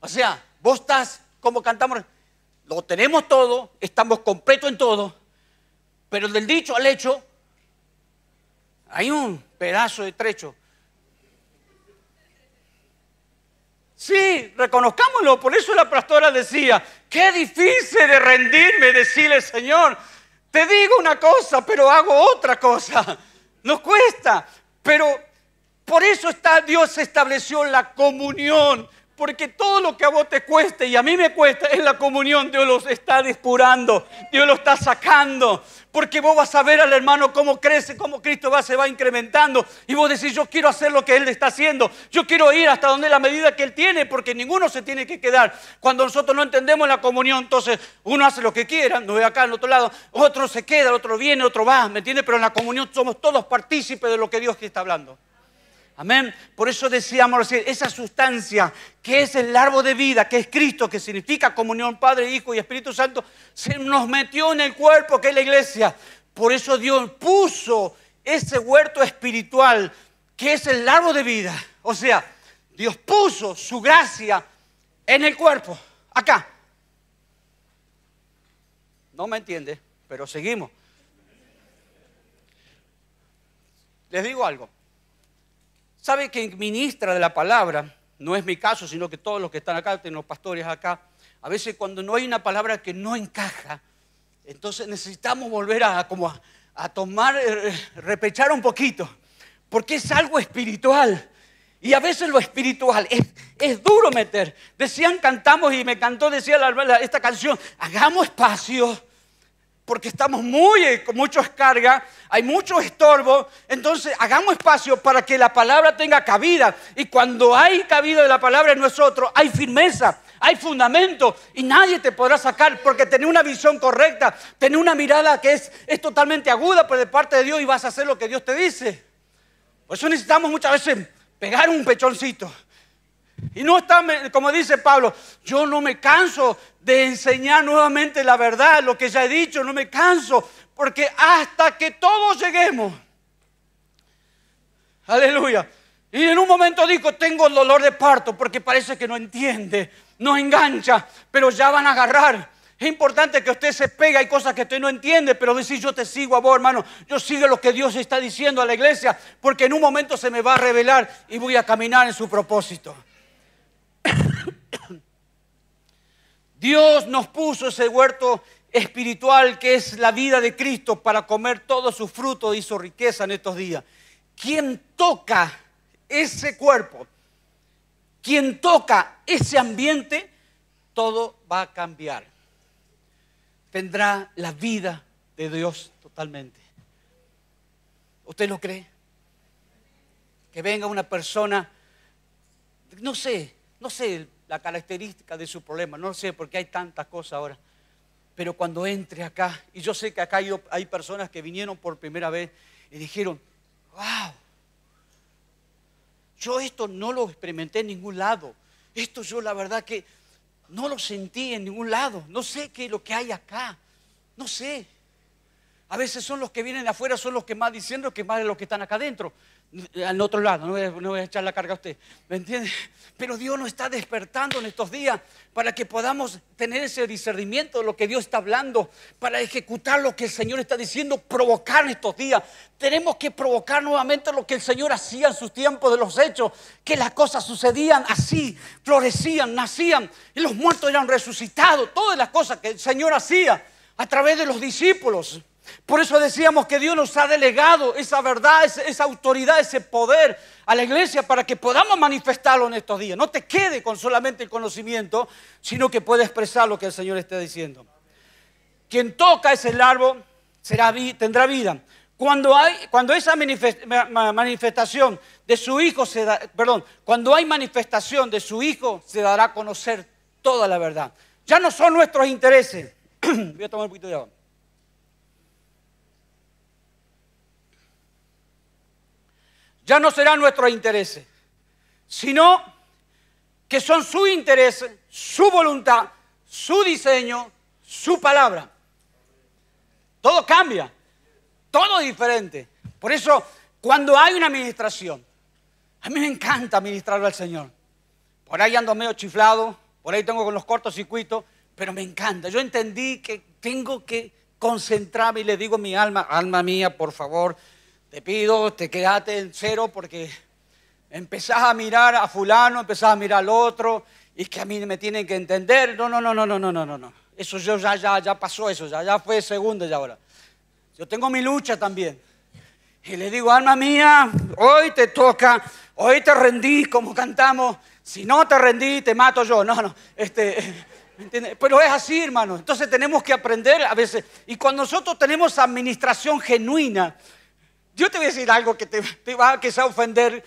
[SPEAKER 1] O sea, vos estás, como cantamos, lo tenemos todo, estamos completos en todo, pero del dicho al hecho hay un pedazo de trecho. Sí, reconozcámoslo, por eso la pastora decía, qué difícil de rendirme, decirle, Señor, te digo una cosa, pero hago otra cosa. <laughs> Nos cuesta, pero por eso está, Dios estableció la comunión porque todo lo que a vos te cueste y a mí me cuesta es la comunión. Dios los está despurando, Dios lo está sacando. Porque vos vas a ver al hermano cómo crece, cómo Cristo va, se va incrementando. Y vos decís, yo quiero hacer lo que Él está haciendo. Yo quiero ir hasta donde la medida que Él tiene, porque ninguno se tiene que quedar. Cuando nosotros no entendemos la comunión, entonces uno hace lo que quiera, no ve acá, al otro lado. Otro se queda, otro viene, otro va, ¿me entiendes? Pero en la comunión somos todos partícipes de lo que Dios está hablando. Amén. Por eso decíamos esa sustancia que es el árbol de vida, que es Cristo, que significa comunión Padre, Hijo y Espíritu Santo, se nos metió en el cuerpo, que es la iglesia. Por eso Dios puso ese huerto espiritual, que es el árbol de vida. O sea, Dios puso su gracia en el cuerpo, acá. No me entiende, pero seguimos. Les digo algo. ¿Sabe que ministra de la palabra? No es mi caso, sino que todos los que están acá, los pastores acá. A veces cuando no hay una palabra que no encaja, entonces necesitamos volver a, como a, a tomar, eh, repechar un poquito, porque es algo espiritual. Y a veces lo espiritual es, es, duro meter. Decían, cantamos y me cantó, decía la, esta canción, hagamos espacio porque estamos muy, eh, con mucha cargas, hay mucho estorbo, entonces hagamos espacio para que la palabra tenga cabida. Y cuando hay cabida de la palabra en nosotros, hay firmeza, hay fundamento y nadie te podrá sacar porque tener una visión correcta, tener una mirada que es, totalmente aguda por de parte de Dios y vas a hacer lo que Dios te dice. Por eso necesitamos muchas veces pegar un pechoncito. Y no está, como dice Pablo, yo no me canso de enseñar nuevamente la verdad, lo que ya he dicho, no me canso, porque hasta que todos lleguemos, aleluya. Y en un momento dijo, tengo el dolor de parto, porque parece que no entiende, no engancha, pero ya van a agarrar. Es importante que usted se pega, hay cosas que usted no entiende, pero decir yo te sigo a vos, hermano, yo sigo lo que Dios está diciendo a la iglesia, porque en un momento se me va a revelar y voy a caminar en su propósito. Dios nos puso ese huerto espiritual que es la vida de Cristo para comer todos sus frutos y su riqueza en estos días. Quien toca ese cuerpo, quien toca ese ambiente, todo va a cambiar. Tendrá la vida de Dios totalmente. ¿Usted lo cree? Que venga una persona, no sé, no sé, la característica de su problema. No sé por qué hay tantas cosas ahora. Pero cuando entre acá, y yo sé que acá hay, personas que vinieron por primera vez y dijeron, wow, yo esto no lo experimenté en ningún lado. Esto yo la verdad que no lo sentí en ningún lado. No sé qué es lo que hay acá. No sé. A veces son los que vienen afuera, son los que más dicen, que más de los que están acá adentro al otro lado, no voy, a, echar la carga a usted, ¿me entiende? Pero Dios nos está despertando en estos días para que podamos tener ese discernimiento de lo que Dios está hablando, para ejecutar lo que el Señor está diciendo, provocar en estos días. Tenemos que provocar nuevamente lo que el Señor hacía en sus tiempos de los hechos, que las cosas sucedían así, florecían, nacían, y los muertos eran resucitados, todas las cosas que el Señor hacía a través de los discípulos. Por eso decíamos que Dios nos ha delegado esa verdad, esa, autoridad, ese poder a la iglesia para que podamos manifestarlo en estos días. No te quede con solamente el conocimiento, sino que puedes expresar lo que el Señor está diciendo. Quien toca ese árbol tendrá vida. Cuando, hay, cuando esa manifestación de su hijo se perdón, cuando hay manifestación de su hijo se dará a conocer toda la verdad. Ya no son nuestros intereses. <clears throat> Voy a tomar un poquito de agua ya no será nuestro interés, sino que son su interés, su voluntad, su diseño, su palabra. Todo cambia, todo es diferente. Por eso, cuando hay una administración, a mí me encanta administrarlo al Señor. Por ahí ando medio chiflado, por ahí tengo con los cortocircuitos, pero me encanta. Yo entendí que tengo que concentrarme y le digo a mi alma, alma mía, por favor, te pido, te quedaste en cero porque empezás a mirar a fulano, empezás a mirar al otro, y que a mí me tienen que entender. No, no, no, no, no, no, no, no. Eso yo ya, ya, pasó eso, ya, fue segundo ya ahora. Yo tengo mi lucha también. Y le digo, alma mía, hoy te toca, hoy te rendí como cantamos. Si no te rendí, te mato yo. No, no, este, eh, Pero es así, hermano. Entonces tenemos que aprender a veces. Y cuando nosotros tenemos administración genuina, yo te voy a decir algo que te, va a sea ofender,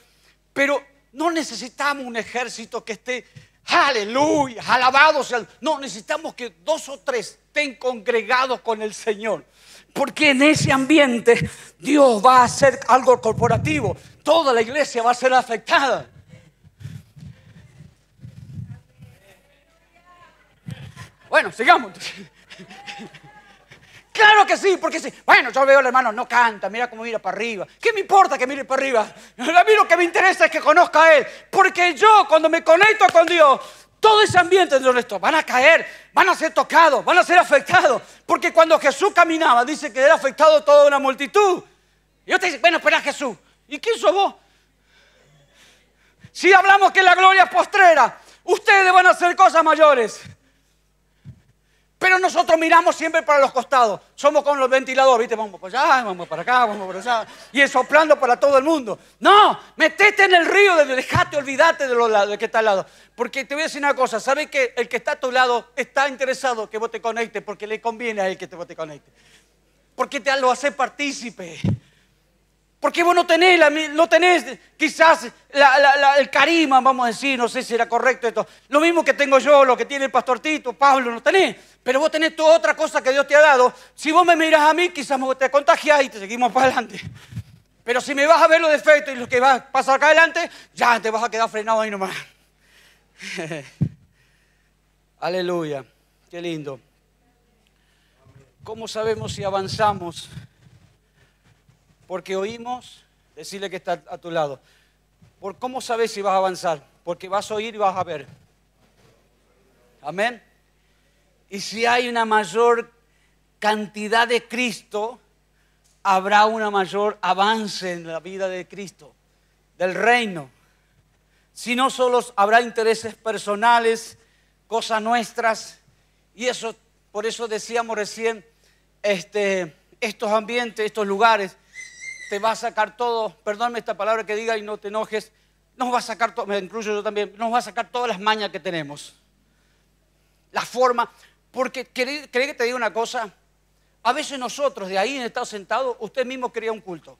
[SPEAKER 1] pero no necesitamos un ejército que esté, aleluya, alabado sea. No, necesitamos que dos o tres estén congregados con el Señor. Porque en ese ambiente Dios va a hacer algo corporativo. Toda la iglesia va a ser afectada. Bueno, sigamos. Claro que sí, porque sí. Bueno, yo veo al hermano, no canta, mira cómo mira para arriba. ¿Qué me importa que mire para arriba? A mí lo que me interesa es que conozca a Él. Porque yo, cuando me conecto con Dios, todo ese ambiente de esto van a caer, van a ser tocados, van a ser afectados. Porque cuando Jesús caminaba, dice que era afectado toda una multitud. Y yo te dice, bueno, espera Jesús. ¿Y quién sos vos? Si hablamos que la gloria es postrera, ustedes van a hacer cosas mayores. Pero nosotros miramos siempre para los costados. Somos como los ventiladores, ¿viste? Vamos para allá, vamos para acá, vamos para allá. Y es soplando para todo el mundo. No, metete en el río, dejate, olvídate de los lados, de que está al lado. Porque te voy a decir una cosa, ¿sabes que el que está a tu lado está interesado que vos te conectes porque le conviene a él que te, te conectes? Porque te lo hace partícipe. ¿Por vos no tenés, no tenés quizás el carisma, vamos a decir, no sé si era correcto esto? Lo mismo que tengo yo, lo que tiene el pastor Tito, Pablo, no tenés. Pero vos tenés toda otra cosa que Dios te ha dado. Si vos me miras a mí, quizás te contagias y te seguimos para adelante. Pero si me vas a ver los defectos y lo que va a pasar acá adelante, ya te vas a quedar frenado ahí nomás. <laughs> Aleluya, qué lindo. ¿Cómo sabemos si avanzamos? porque oímos, decirle que está a tu lado. ¿Por cómo sabes si vas a avanzar? Porque vas a oír y vas a ver. Amén. Y si hay una mayor cantidad de Cristo, habrá un mayor avance en la vida de Cristo, del reino. Si no solo habrá intereses personales, cosas nuestras, y eso, por eso decíamos recién, este, estos ambientes, estos lugares, te va a sacar todo, perdónme esta palabra que diga y no te enojes, nos va a sacar todo, me incluyo yo también, nos va a sacar todas las mañas que tenemos. La forma, porque ¿cree, que te diga una cosa, a veces nosotros de ahí en estado sentado, usted mismo quería un culto.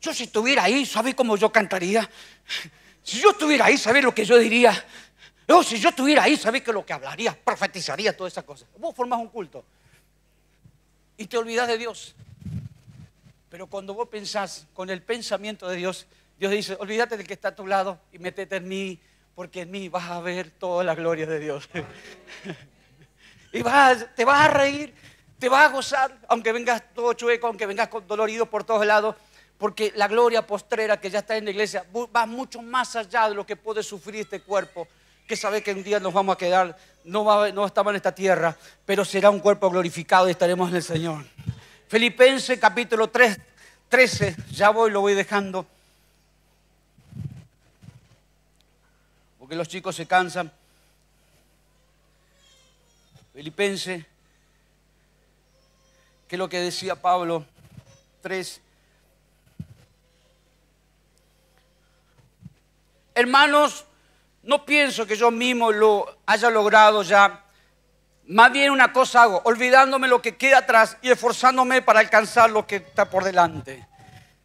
[SPEAKER 1] Yo si estuviera ahí, ¿sabes cómo yo cantaría? Si yo estuviera ahí, sabés lo que yo diría? No, si yo estuviera ahí, sabés que lo que hablaría? Profetizaría todas esas cosas. Vos formás un culto y te olvidás de Dios. Pero cuando vos pensás con el pensamiento de Dios, Dios dice, olvídate del que está a tu lado y métete en mí, porque en mí vas a ver toda la gloria de Dios. <laughs> y vas, te vas a reír, te vas a gozar, aunque vengas todo chueco, aunque vengas con dolorido por todos lados, porque la gloria postrera que ya está en la iglesia va mucho más allá de lo que puede sufrir este cuerpo que sabe que un día nos vamos a quedar, no, va, no estamos en esta tierra, pero será un cuerpo glorificado y estaremos en el Señor. Filipenses capítulo 3, 13, ya voy, lo voy dejando. Porque los chicos se cansan. Filipenses, que es lo que decía Pablo 3. Hermanos, no pienso que yo mismo lo haya logrado ya más bien una cosa hago, olvidándome lo que queda atrás y esforzándome para alcanzar lo que está por delante.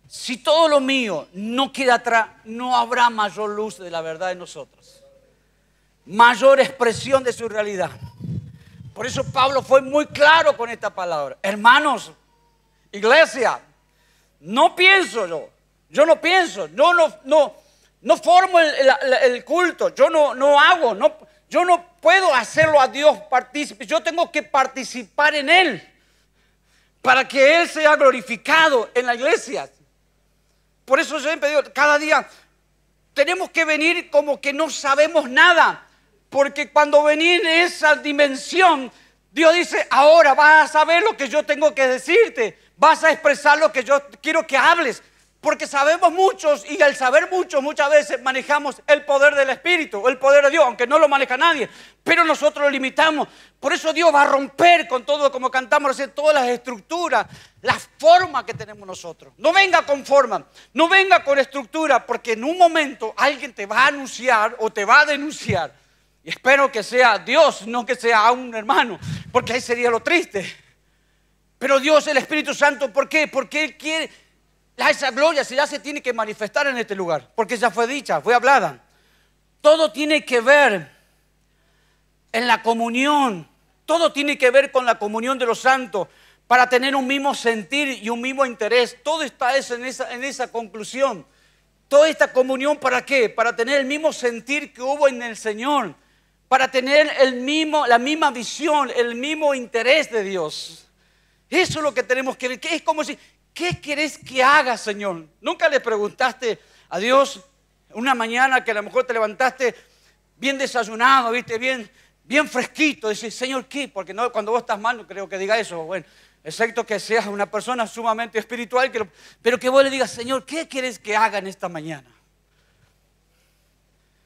[SPEAKER 1] Si todo lo mío no queda atrás, no habrá mayor luz de la verdad en nosotros, mayor expresión de su realidad. Por eso Pablo fue muy claro con esta palabra. Hermanos, iglesia, no pienso yo, yo no pienso, yo no, no, no formo el, culto, yo no, no hago, no, yo no puedo hacerlo a Dios partícipe, yo tengo que participar en Él para que Él sea glorificado en la iglesia. Por eso yo he digo, cada día tenemos que venir como que no sabemos nada, porque cuando venir en esa dimensión, Dios dice, ahora vas a saber lo que yo tengo que decirte, vas a expresar lo que yo quiero que hables, porque sabemos muchos y al saber muchos muchas veces manejamos el poder del Espíritu, el poder de Dios, aunque no lo maneja nadie, pero nosotros lo limitamos. Por eso Dios va a romper con todo, como cantamos todas las estructuras, las formas que tenemos nosotros. No venga con forma, no venga con estructura, porque en un momento alguien te va a anunciar o te va a denunciar. Y espero que sea Dios, no que sea un hermano, porque ahí sería lo triste. Pero Dios, el Espíritu Santo, ¿por qué? Porque Él quiere esa gloria ya se tiene que manifestar en este lugar, porque ya fue dicha, fue hablada. Todo tiene que ver en la comunión, todo tiene que ver con la comunión de los santos, para tener un mismo sentir y un mismo interés. Todo está en esa, conclusión. Toda esta comunión para qué? Para tener el mismo sentir que hubo en el Señor, para tener el mismo, la misma visión, el mismo interés de Dios. Eso es lo que tenemos que ver. Que es como si ¿qué querés que haga, Señor? Nunca le preguntaste a Dios una mañana que a lo mejor te levantaste bien desayunado, viste, bien, bien fresquito. Dices, Señor, ¿qué? Porque no, cuando vos estás mal no creo que diga eso. Bueno, excepto que seas una persona sumamente espiritual, pero que vos le digas, Señor, ¿qué querés que haga en esta mañana?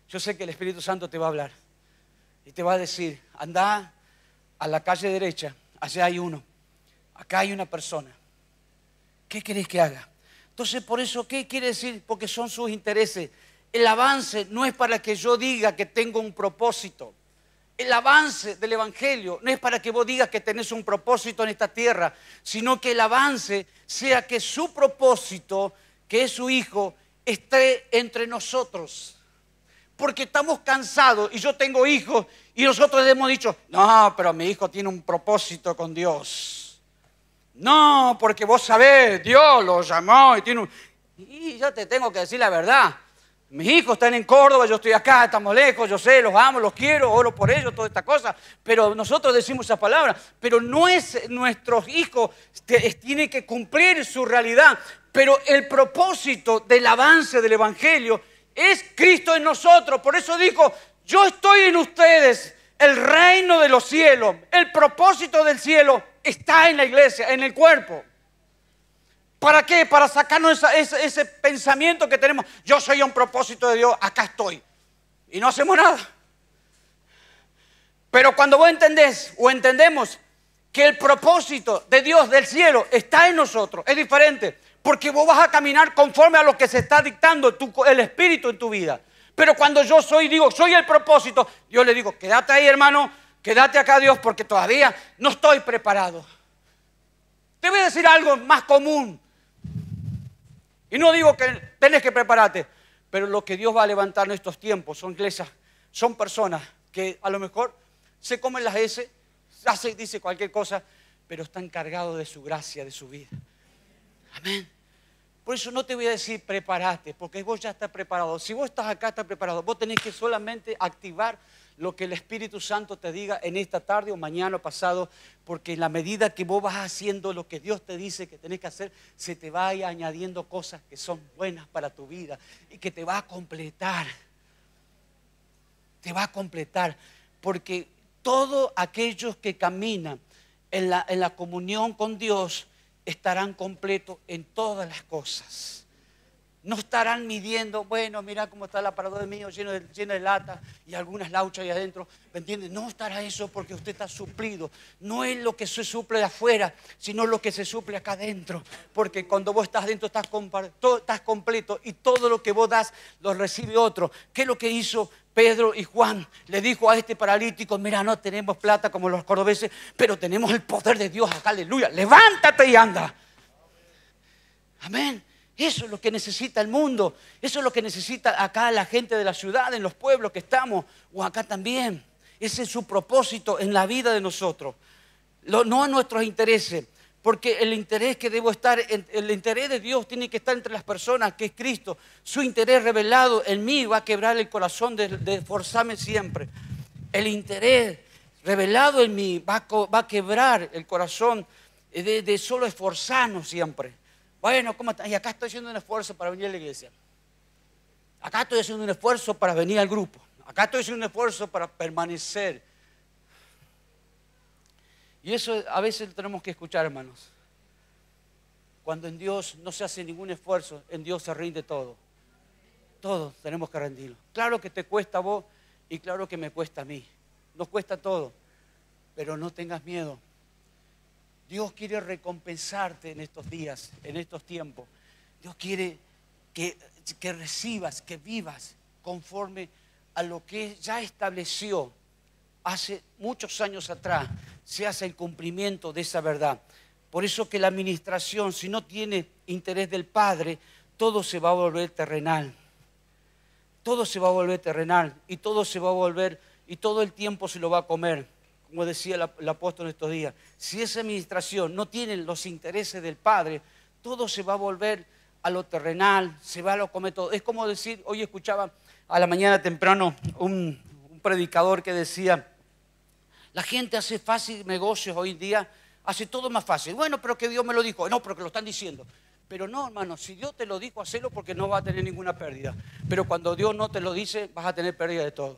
[SPEAKER 1] Yo sé que el Espíritu Santo te va a hablar y te va a decir, anda a la calle derecha, allá hay uno, acá hay una persona. ¿Qué querés que haga? Entonces, por eso, ¿qué quiere decir? Porque son sus intereses. El avance no es para que yo diga que tengo un propósito. El avance del Evangelio no es para que vos digas que tenés un propósito en esta tierra, sino que el avance sea que su propósito, que es su Hijo, esté entre nosotros. Porque estamos cansados y yo tengo hijos y nosotros hemos dicho, no, pero mi hijo tiene un propósito con Dios no, porque vos sabés, Dios los llamó y tiene Y yo te tengo que decir la verdad. Mis hijos están en Córdoba, yo estoy acá, estamos lejos, yo sé, los amo, los quiero, oro por ellos, toda esta cosa. Pero nosotros decimos esa palabra Pero no es nuestros hijos, tiene que cumplir su realidad. Pero el propósito del avance del Evangelio es Cristo en nosotros. Por eso dijo, yo estoy en ustedes, el reino de los cielos, el propósito del cielo está en la iglesia, en el cuerpo. ¿Para qué? Para sacarnos ese, pensamiento que tenemos. Yo soy un propósito de Dios, acá estoy. Y no hacemos nada. Pero cuando vos entendés o entendemos que el propósito de Dios del cielo está en nosotros, es diferente, porque vos vas a caminar conforme a lo que se está dictando el Espíritu en tu vida. Pero cuando yo soy, digo, soy el propósito, yo le digo, quédate ahí hermano, Quédate acá, Dios, porque todavía no estoy preparado. Te voy a decir algo más común. Y no digo que tenés que prepararte, pero lo que Dios va a levantar en estos tiempos son iglesias, son personas que a lo mejor se comen las S, hace, dice cualquier cosa, pero están cargados de su gracia, de su vida. Amén. Por eso no te voy a decir preparate, porque vos ya estás preparado. Si vos estás acá, estás preparado. Vos tenés que solamente activar lo que el Espíritu Santo te diga en esta tarde o mañana o pasado, porque en la medida que vos vas haciendo lo que Dios te dice que tenés que hacer, se te va añadiendo cosas que son buenas para tu vida y que te va a completar. Te va a completar, porque todos aquellos que caminan en la, en la comunión con Dios estarán completos en todas las cosas. No estarán midiendo, bueno, mira cómo está el de mío lleno de, lleno de lata y algunas lauchas ahí adentro. ¿Me entiendes? No estará eso porque usted está suplido. No es lo que se suple de afuera, sino lo que se suple acá adentro. Porque cuando vos estás adentro estás, estás completo y todo lo que vos das lo recibe otro. ¿Qué es lo que hizo Pedro y Juan le dijo a este paralítico, mira, no tenemos plata como los cordobeses, pero tenemos el poder de Dios, aleluya, levántate y anda. Amén. Eso es lo que necesita el mundo, eso es lo que necesita acá la gente de la ciudad, en los pueblos que estamos, o acá también. Ese es su propósito en la vida de nosotros, no a nuestros intereses, porque el interés que debo estar, el interés de Dios tiene que estar entre las personas, que es Cristo. Su interés revelado en mí va a quebrar el corazón de, esforzarme siempre. El interés revelado en mí va a, quebrar el corazón de, de solo esforzarnos siempre. Bueno, ¿cómo estás? Y acá estoy haciendo un esfuerzo para venir a la iglesia. Acá estoy haciendo un esfuerzo para venir al grupo. Acá estoy haciendo un esfuerzo para permanecer. Y eso a veces lo tenemos que escuchar, hermanos. Cuando en Dios no se hace ningún esfuerzo, en Dios se rinde todo. Todo tenemos que rendirlo. Claro que te cuesta a vos y claro que me cuesta a mí. Nos cuesta todo. Pero no tengas miedo Dios quiere recompensarte en estos días, en estos tiempos. Dios quiere que, que recibas, que vivas conforme a lo que ya estableció hace muchos años atrás. Se hace el cumplimiento de esa verdad. Por eso que la administración, si no tiene interés del Padre, todo se va a volver terrenal. Todo se va a volver terrenal y todo se va a volver y todo el tiempo se lo va a comer como decía el, apóstol en estos días, si esa administración no tiene los intereses del Padre, todo se va a volver a lo terrenal, se va a lo come todo. Es como decir, hoy escuchaba a la mañana temprano un, predicador que decía, la gente hace fácil negocios hoy en día, hace todo más fácil. Bueno, pero que Dios me lo dijo. No, pero que lo están diciendo. Pero no, hermano, si Dios te lo dijo, hacelo porque no va a tener ninguna pérdida. Pero cuando Dios no te lo dice, vas a tener pérdida de todo.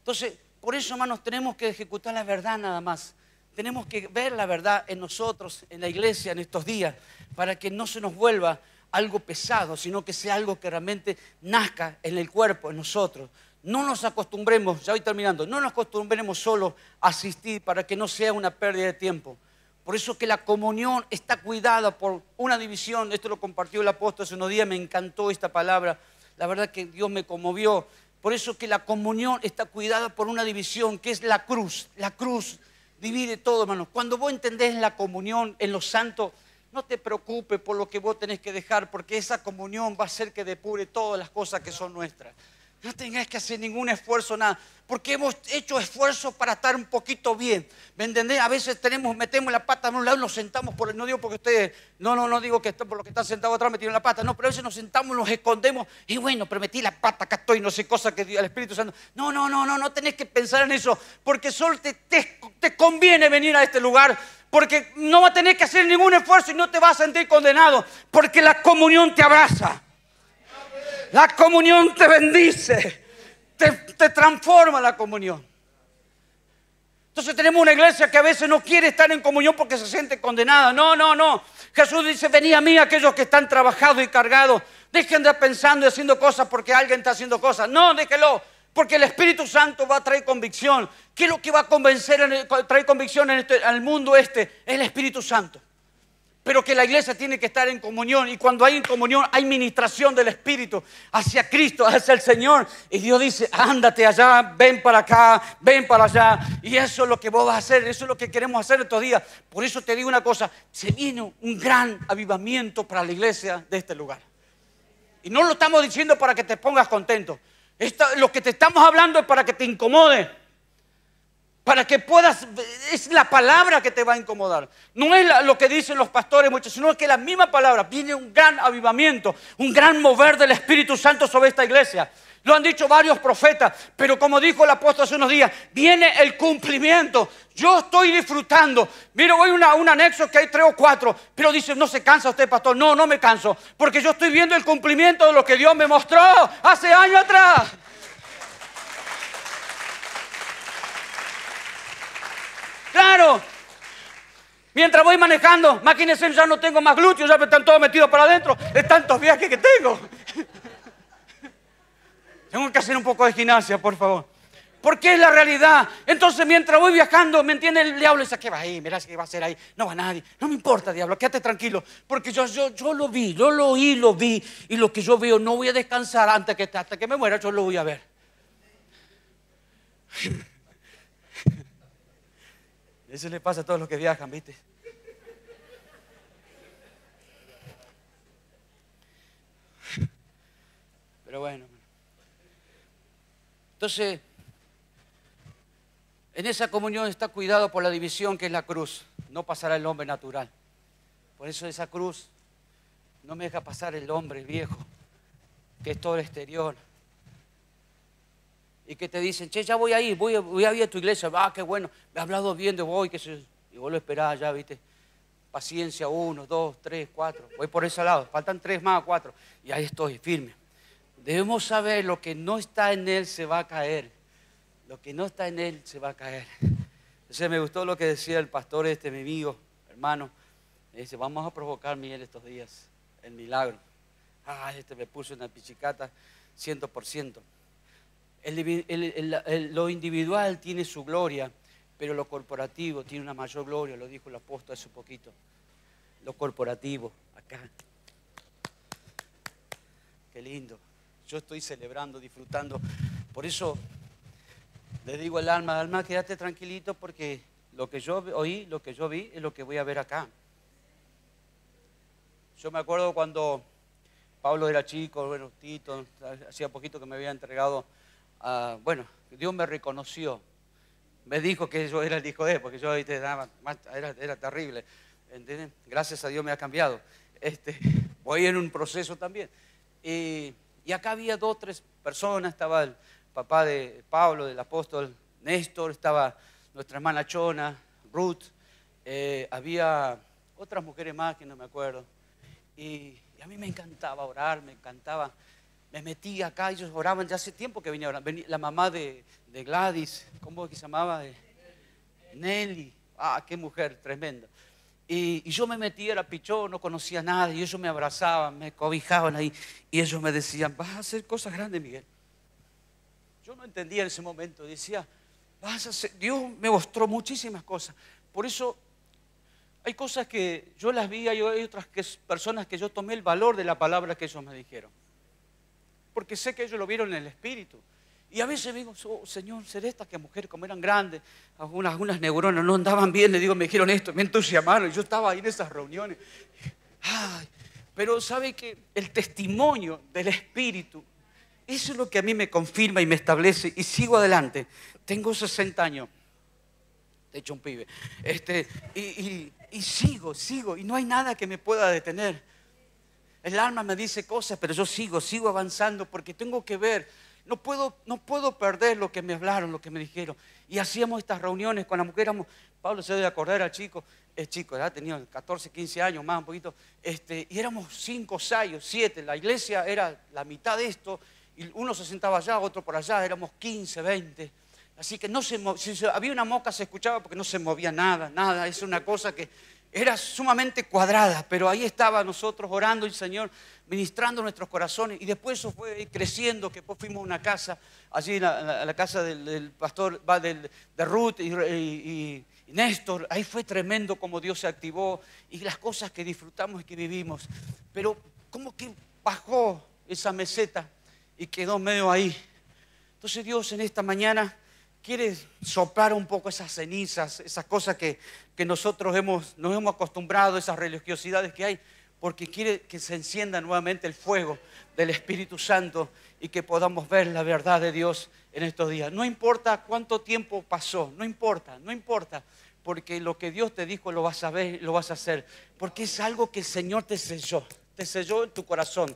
[SPEAKER 1] Entonces, por eso, hermanos, tenemos que ejecutar la verdad nada más. Tenemos que ver la verdad en nosotros, en la iglesia, en estos días, para que no se nos vuelva algo pesado, sino que sea algo que realmente nazca en el cuerpo, en nosotros. No nos acostumbremos, ya voy terminando, no nos acostumbremos solo a asistir para que no sea una pérdida de tiempo. Por eso que la comunión está cuidada por una división. Esto lo compartió el apóstol hace unos días, me encantó esta palabra. La verdad que Dios me conmovió. Por eso que la comunión está cuidada por una división que es la cruz. La cruz divide todo, hermano. Cuando vos entendés la comunión en los santos, no te preocupes por lo que vos tenés que dejar, porque esa comunión va a hacer que depure todas las cosas que son nuestras. No tengáis que hacer ningún esfuerzo, nada. Porque hemos hecho esfuerzo para estar un poquito bien. ¿Me entendés? A veces tenemos, metemos la pata en un lado y nos sentamos por el. No digo porque ustedes. No, no, no digo que esto, por lo que están sentados atrás metieron la pata. No, pero a veces nos sentamos, nos escondemos. Y bueno, pero metí la pata, acá estoy, no sé, cosa que el Espíritu Santo. No, no, no, no, no tenés que pensar en eso. Porque solo te, te, te conviene venir a este lugar porque no va a tener que hacer ningún esfuerzo y no te vas a sentir condenado, porque la comunión te abraza. La comunión te bendice, te, transforma la comunión. Entonces tenemos una iglesia que a veces no quiere estar en comunión porque se siente condenada. No, no, no. Jesús dice, venía a mí aquellos que están trabajados y cargados. Dejen de pensando y haciendo cosas porque alguien está haciendo cosas. No, déjelo. Porque el Espíritu Santo va a traer convicción. ¿Qué es lo que va a convencer, traer convicción en este, al mundo este? El Espíritu Santo pero que la iglesia tiene que estar en comunión. Y cuando hay en comunión, hay ministración del Espíritu hacia Cristo, hacia el Señor. Y Dios dice, ándate allá, ven para acá, ven para allá. Y eso es lo que vos vas a hacer, eso es lo que queremos hacer estos días. Por eso te digo una cosa, se vino un gran avivamiento para la iglesia de este lugar. Y no lo estamos diciendo para que te pongas contento. lo que te estamos hablando es para que te incomode para que puedas, es la palabra que te va a incomodar. No es lo que dicen los pastores muchos, sino que la misma palabra. Viene un gran avivamiento, un gran mover del Espíritu Santo sobre esta iglesia. Lo han dicho varios profetas, pero como dijo el apóstol hace unos días, viene el cumplimiento. Yo estoy disfrutando. Miro, voy un anexo que hay tres o cuatro, pero dice, no se cansa usted, pastor. No, no me canso, porque yo estoy viendo el cumplimiento de lo que Dios me mostró hace años atrás. Claro. Mientras voy manejando, máquinas ya no tengo más glúteos, ya me están todos metidos para adentro de tantos viajes que tengo. <laughs> tengo que hacer un poco de gimnasia, por favor. Porque es la realidad. Entonces, mientras voy viajando, ¿me entiende? El diablo dice, ¿qué va ahí? Mirá qué va a hacer ahí. No va nadie. No me importa, diablo, quédate tranquilo. Porque yo, yo, yo lo vi, yo lo oí, lo vi. Y lo que yo veo, no voy a descansar antes que, hasta que me muera, yo lo voy a ver. Eso le pasa a todos los que viajan, ¿viste? Pero bueno. Entonces, en esa comunión está cuidado por la división que es la cruz. No pasará el hombre natural. Por eso esa cruz no me deja pasar el hombre viejo, que es todo el exterior, y que te dicen, che, ya voy ahí, voy, voy a ir a tu iglesia, ah, qué bueno, me ha hablado bien de vos, que se... y vos lo esperabas ya, viste. Paciencia, uno, dos, tres, cuatro. Voy por ese lado, faltan tres más, cuatro. Y ahí estoy, firme. Debemos saber lo que no está en él se va a caer. Lo que no está en él se va a caer. Entonces me gustó lo que decía el pastor este, mi amigo, hermano. Me dice, vamos a provocar, Miguel, estos días, el milagro. Ah, este me puso una pichicata, ciento por ciento lo individual tiene su gloria, pero lo corporativo tiene una mayor gloria, lo dijo el apóstol hace poquito. Lo corporativo, acá. Qué lindo. Yo estoy celebrando, disfrutando. Por eso le digo al alma, alma, quédate tranquilito porque lo que yo oí, lo que yo vi, es lo que voy a ver acá. Yo me acuerdo cuando Pablo era chico, bueno, Tito, hacía poquito que me había entregado Ah, bueno, Dios me reconoció. Me dijo que yo era el hijo de él, porque yo ¿viste? Era, era, terrible. ¿Entienden? Gracias a Dios me ha cambiado. Este, <laughs> voy en un proceso también. Y, acá había dos, tres personas. Estaba el papá de Pablo, del apóstol Néstor, estaba nuestra hermana Chona, Ruth. Eh, había otras mujeres más que no me acuerdo. y a mí me encantaba orar, me encantaba me metí acá, ellos oraban, ya hace tiempo que venía la mamá de, Gladys, ¿cómo que se llamaba? Nelly, ah, qué mujer tremenda. Y, yo me metí, era pichón, no conocía nada, y ellos me abrazaban, me cobijaban ahí, y ellos me decían, vas a hacer cosas grandes, Miguel. Yo no entendía en ese momento, decía, vas a hacer, Dios me mostró muchísimas cosas. Por eso hay cosas que yo las vi, hay otras que, personas que yo tomé el valor de la palabra que ellos me dijeron porque sé que ellos lo vieron en el Espíritu. Y a veces digo, oh, Señor, seré esta que mujer, como eran grandes, algunas, algunas neuronas no andaban bien, le digo, me dijeron esto, me entusiasmaron, yo estaba ahí en esas reuniones. Ay, pero sabe que el testimonio del Espíritu, eso es lo que a mí me confirma y me establece, y sigo adelante. Tengo 60 años, de hecho un pibe, este, y, y, y sigo, sigo, y no hay nada que me pueda detener. El alma me dice cosas, pero yo sigo, sigo avanzando porque tengo que ver. No puedo, no puedo perder lo que me hablaron, lo que me dijeron. Y hacíamos estas reuniones con mujer, éramos. Pablo se debe acordar al chico, es chico, ya tenía 14, 15 años más, un poquito. Este, y éramos cinco 6 siete. La iglesia era la mitad de esto. Y uno se sentaba allá, otro por allá. Éramos 15, 20. Así que no se si había una mosca se escuchaba porque no se movía nada, nada. Es una cosa que era sumamente cuadrada, pero ahí estaba nosotros orando el Señor, ministrando nuestros corazones, y después eso fue creciendo, que después fuimos a una casa, allí a la, casa del, pastor, va de Ruth y, Néstor, ahí fue tremendo como Dios se activó, y las cosas que disfrutamos y que vivimos, pero como que bajó esa meseta y quedó medio ahí. Entonces Dios en esta mañana quiere soplar un poco esas cenizas, esas cosas que que nosotros hemos, nos hemos acostumbrado a esas religiosidades que hay, porque quiere que se encienda nuevamente el fuego del Espíritu Santo y que podamos ver la verdad de Dios en estos días. No importa cuánto tiempo pasó, no importa, no importa, porque lo que Dios te dijo lo vas a ver, lo vas a hacer, porque es algo que el Señor te selló, te selló en tu corazón.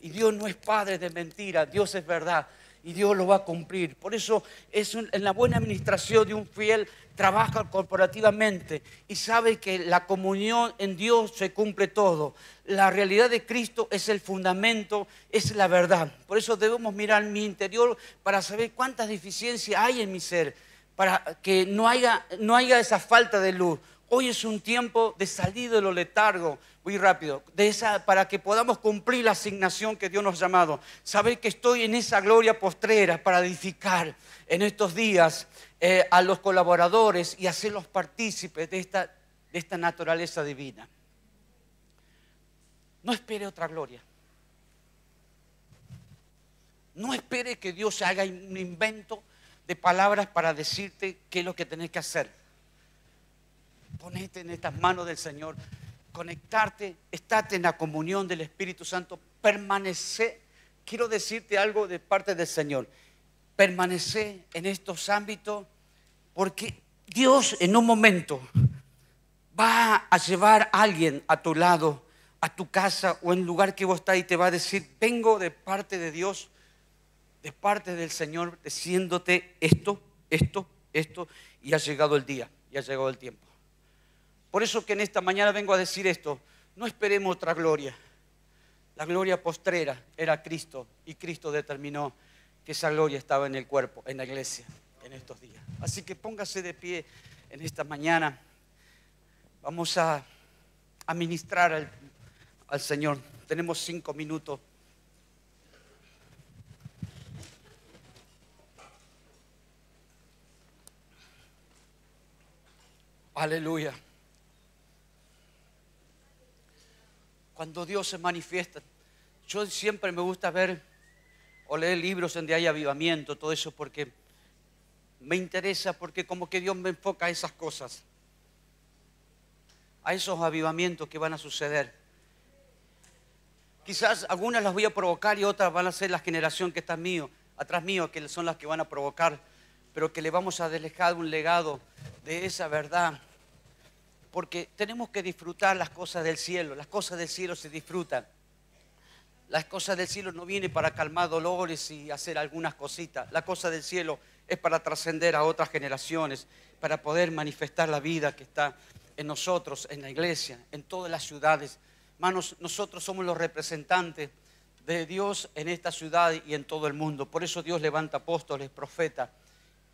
[SPEAKER 1] Y Dios no es padre de mentira, Dios es verdad y Dios lo va a cumplir. Por eso es en la buena administración de un fiel trabaja corporativamente y sabe que la comunión en Dios se cumple todo. La realidad de Cristo es el fundamento, es la verdad. Por eso debemos mirar mi interior para saber cuántas deficiencias hay en mi ser, para que no haya, no haya esa falta de luz Hoy es un tiempo de salir de lo letargo, muy rápido, para que podamos cumplir la asignación que Dios nos ha llamado. Saber que estoy en esa gloria postrera para edificar en estos días eh, a los colaboradores y hacerlos partícipes de esta, de esta naturaleza divina. No espere otra gloria. No espere que Dios haga un invento de palabras para decirte qué es lo que tenés que hacer ponete en estas manos del Señor, conectarte, estate en la comunión del Espíritu Santo, permanece. Quiero decirte algo de parte del Señor. Permanece en estos ámbitos porque Dios en un momento va a llevar a alguien a tu lado, a tu casa o en el lugar que vos estás y te va a decir, vengo de parte de Dios, de parte del Señor, diciéndote esto, esto, esto, y ha llegado el día, y ha llegado el tiempo. Por eso que en esta mañana vengo a decir esto, no esperemos otra gloria. La gloria postrera era Cristo y Cristo determinó que esa gloria estaba en el cuerpo, en la iglesia, en estos días. Así que póngase de pie en esta mañana. Vamos a administrar al Señor. Tenemos cinco minutos. Aleluya. cuando Dios se manifiesta. Yo siempre me gusta ver o leer libros donde hay avivamiento, todo eso, porque me interesa, porque como que Dios me enfoca a esas cosas, a esos avivamientos que van a suceder. Quizás algunas las voy a provocar y otras van a ser la generación que está mío, atrás mío, que son las que van a provocar, pero que le vamos a dejar un legado de esa verdad porque tenemos que disfrutar las cosas del cielo. Las cosas del cielo se disfrutan. Las cosas del cielo no vienen para calmar dolores y hacer algunas cositas. La cosa del cielo es para trascender a otras generaciones, para poder manifestar la vida que está en nosotros, en la iglesia, en todas las ciudades. Manos, nosotros somos los representantes de Dios en esta ciudad y en todo el mundo. Por eso Dios levanta apóstoles, profetas.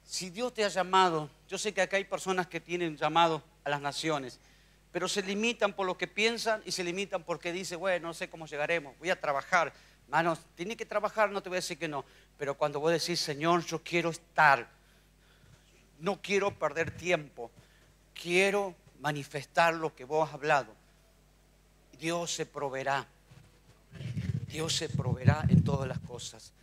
[SPEAKER 1] Si Dios te ha llamado, yo sé que acá hay personas que tienen llamado a las naciones. Pero se limitan por lo que piensan y se limitan porque dicen, bueno, no sé cómo llegaremos, voy a trabajar. Manos, tiene que trabajar, no te voy a decir que no. Pero cuando vos decís, Señor, yo quiero estar, no quiero perder tiempo, quiero manifestar lo que vos has hablado, Dios se proveerá. Dios se proveerá en todas las cosas.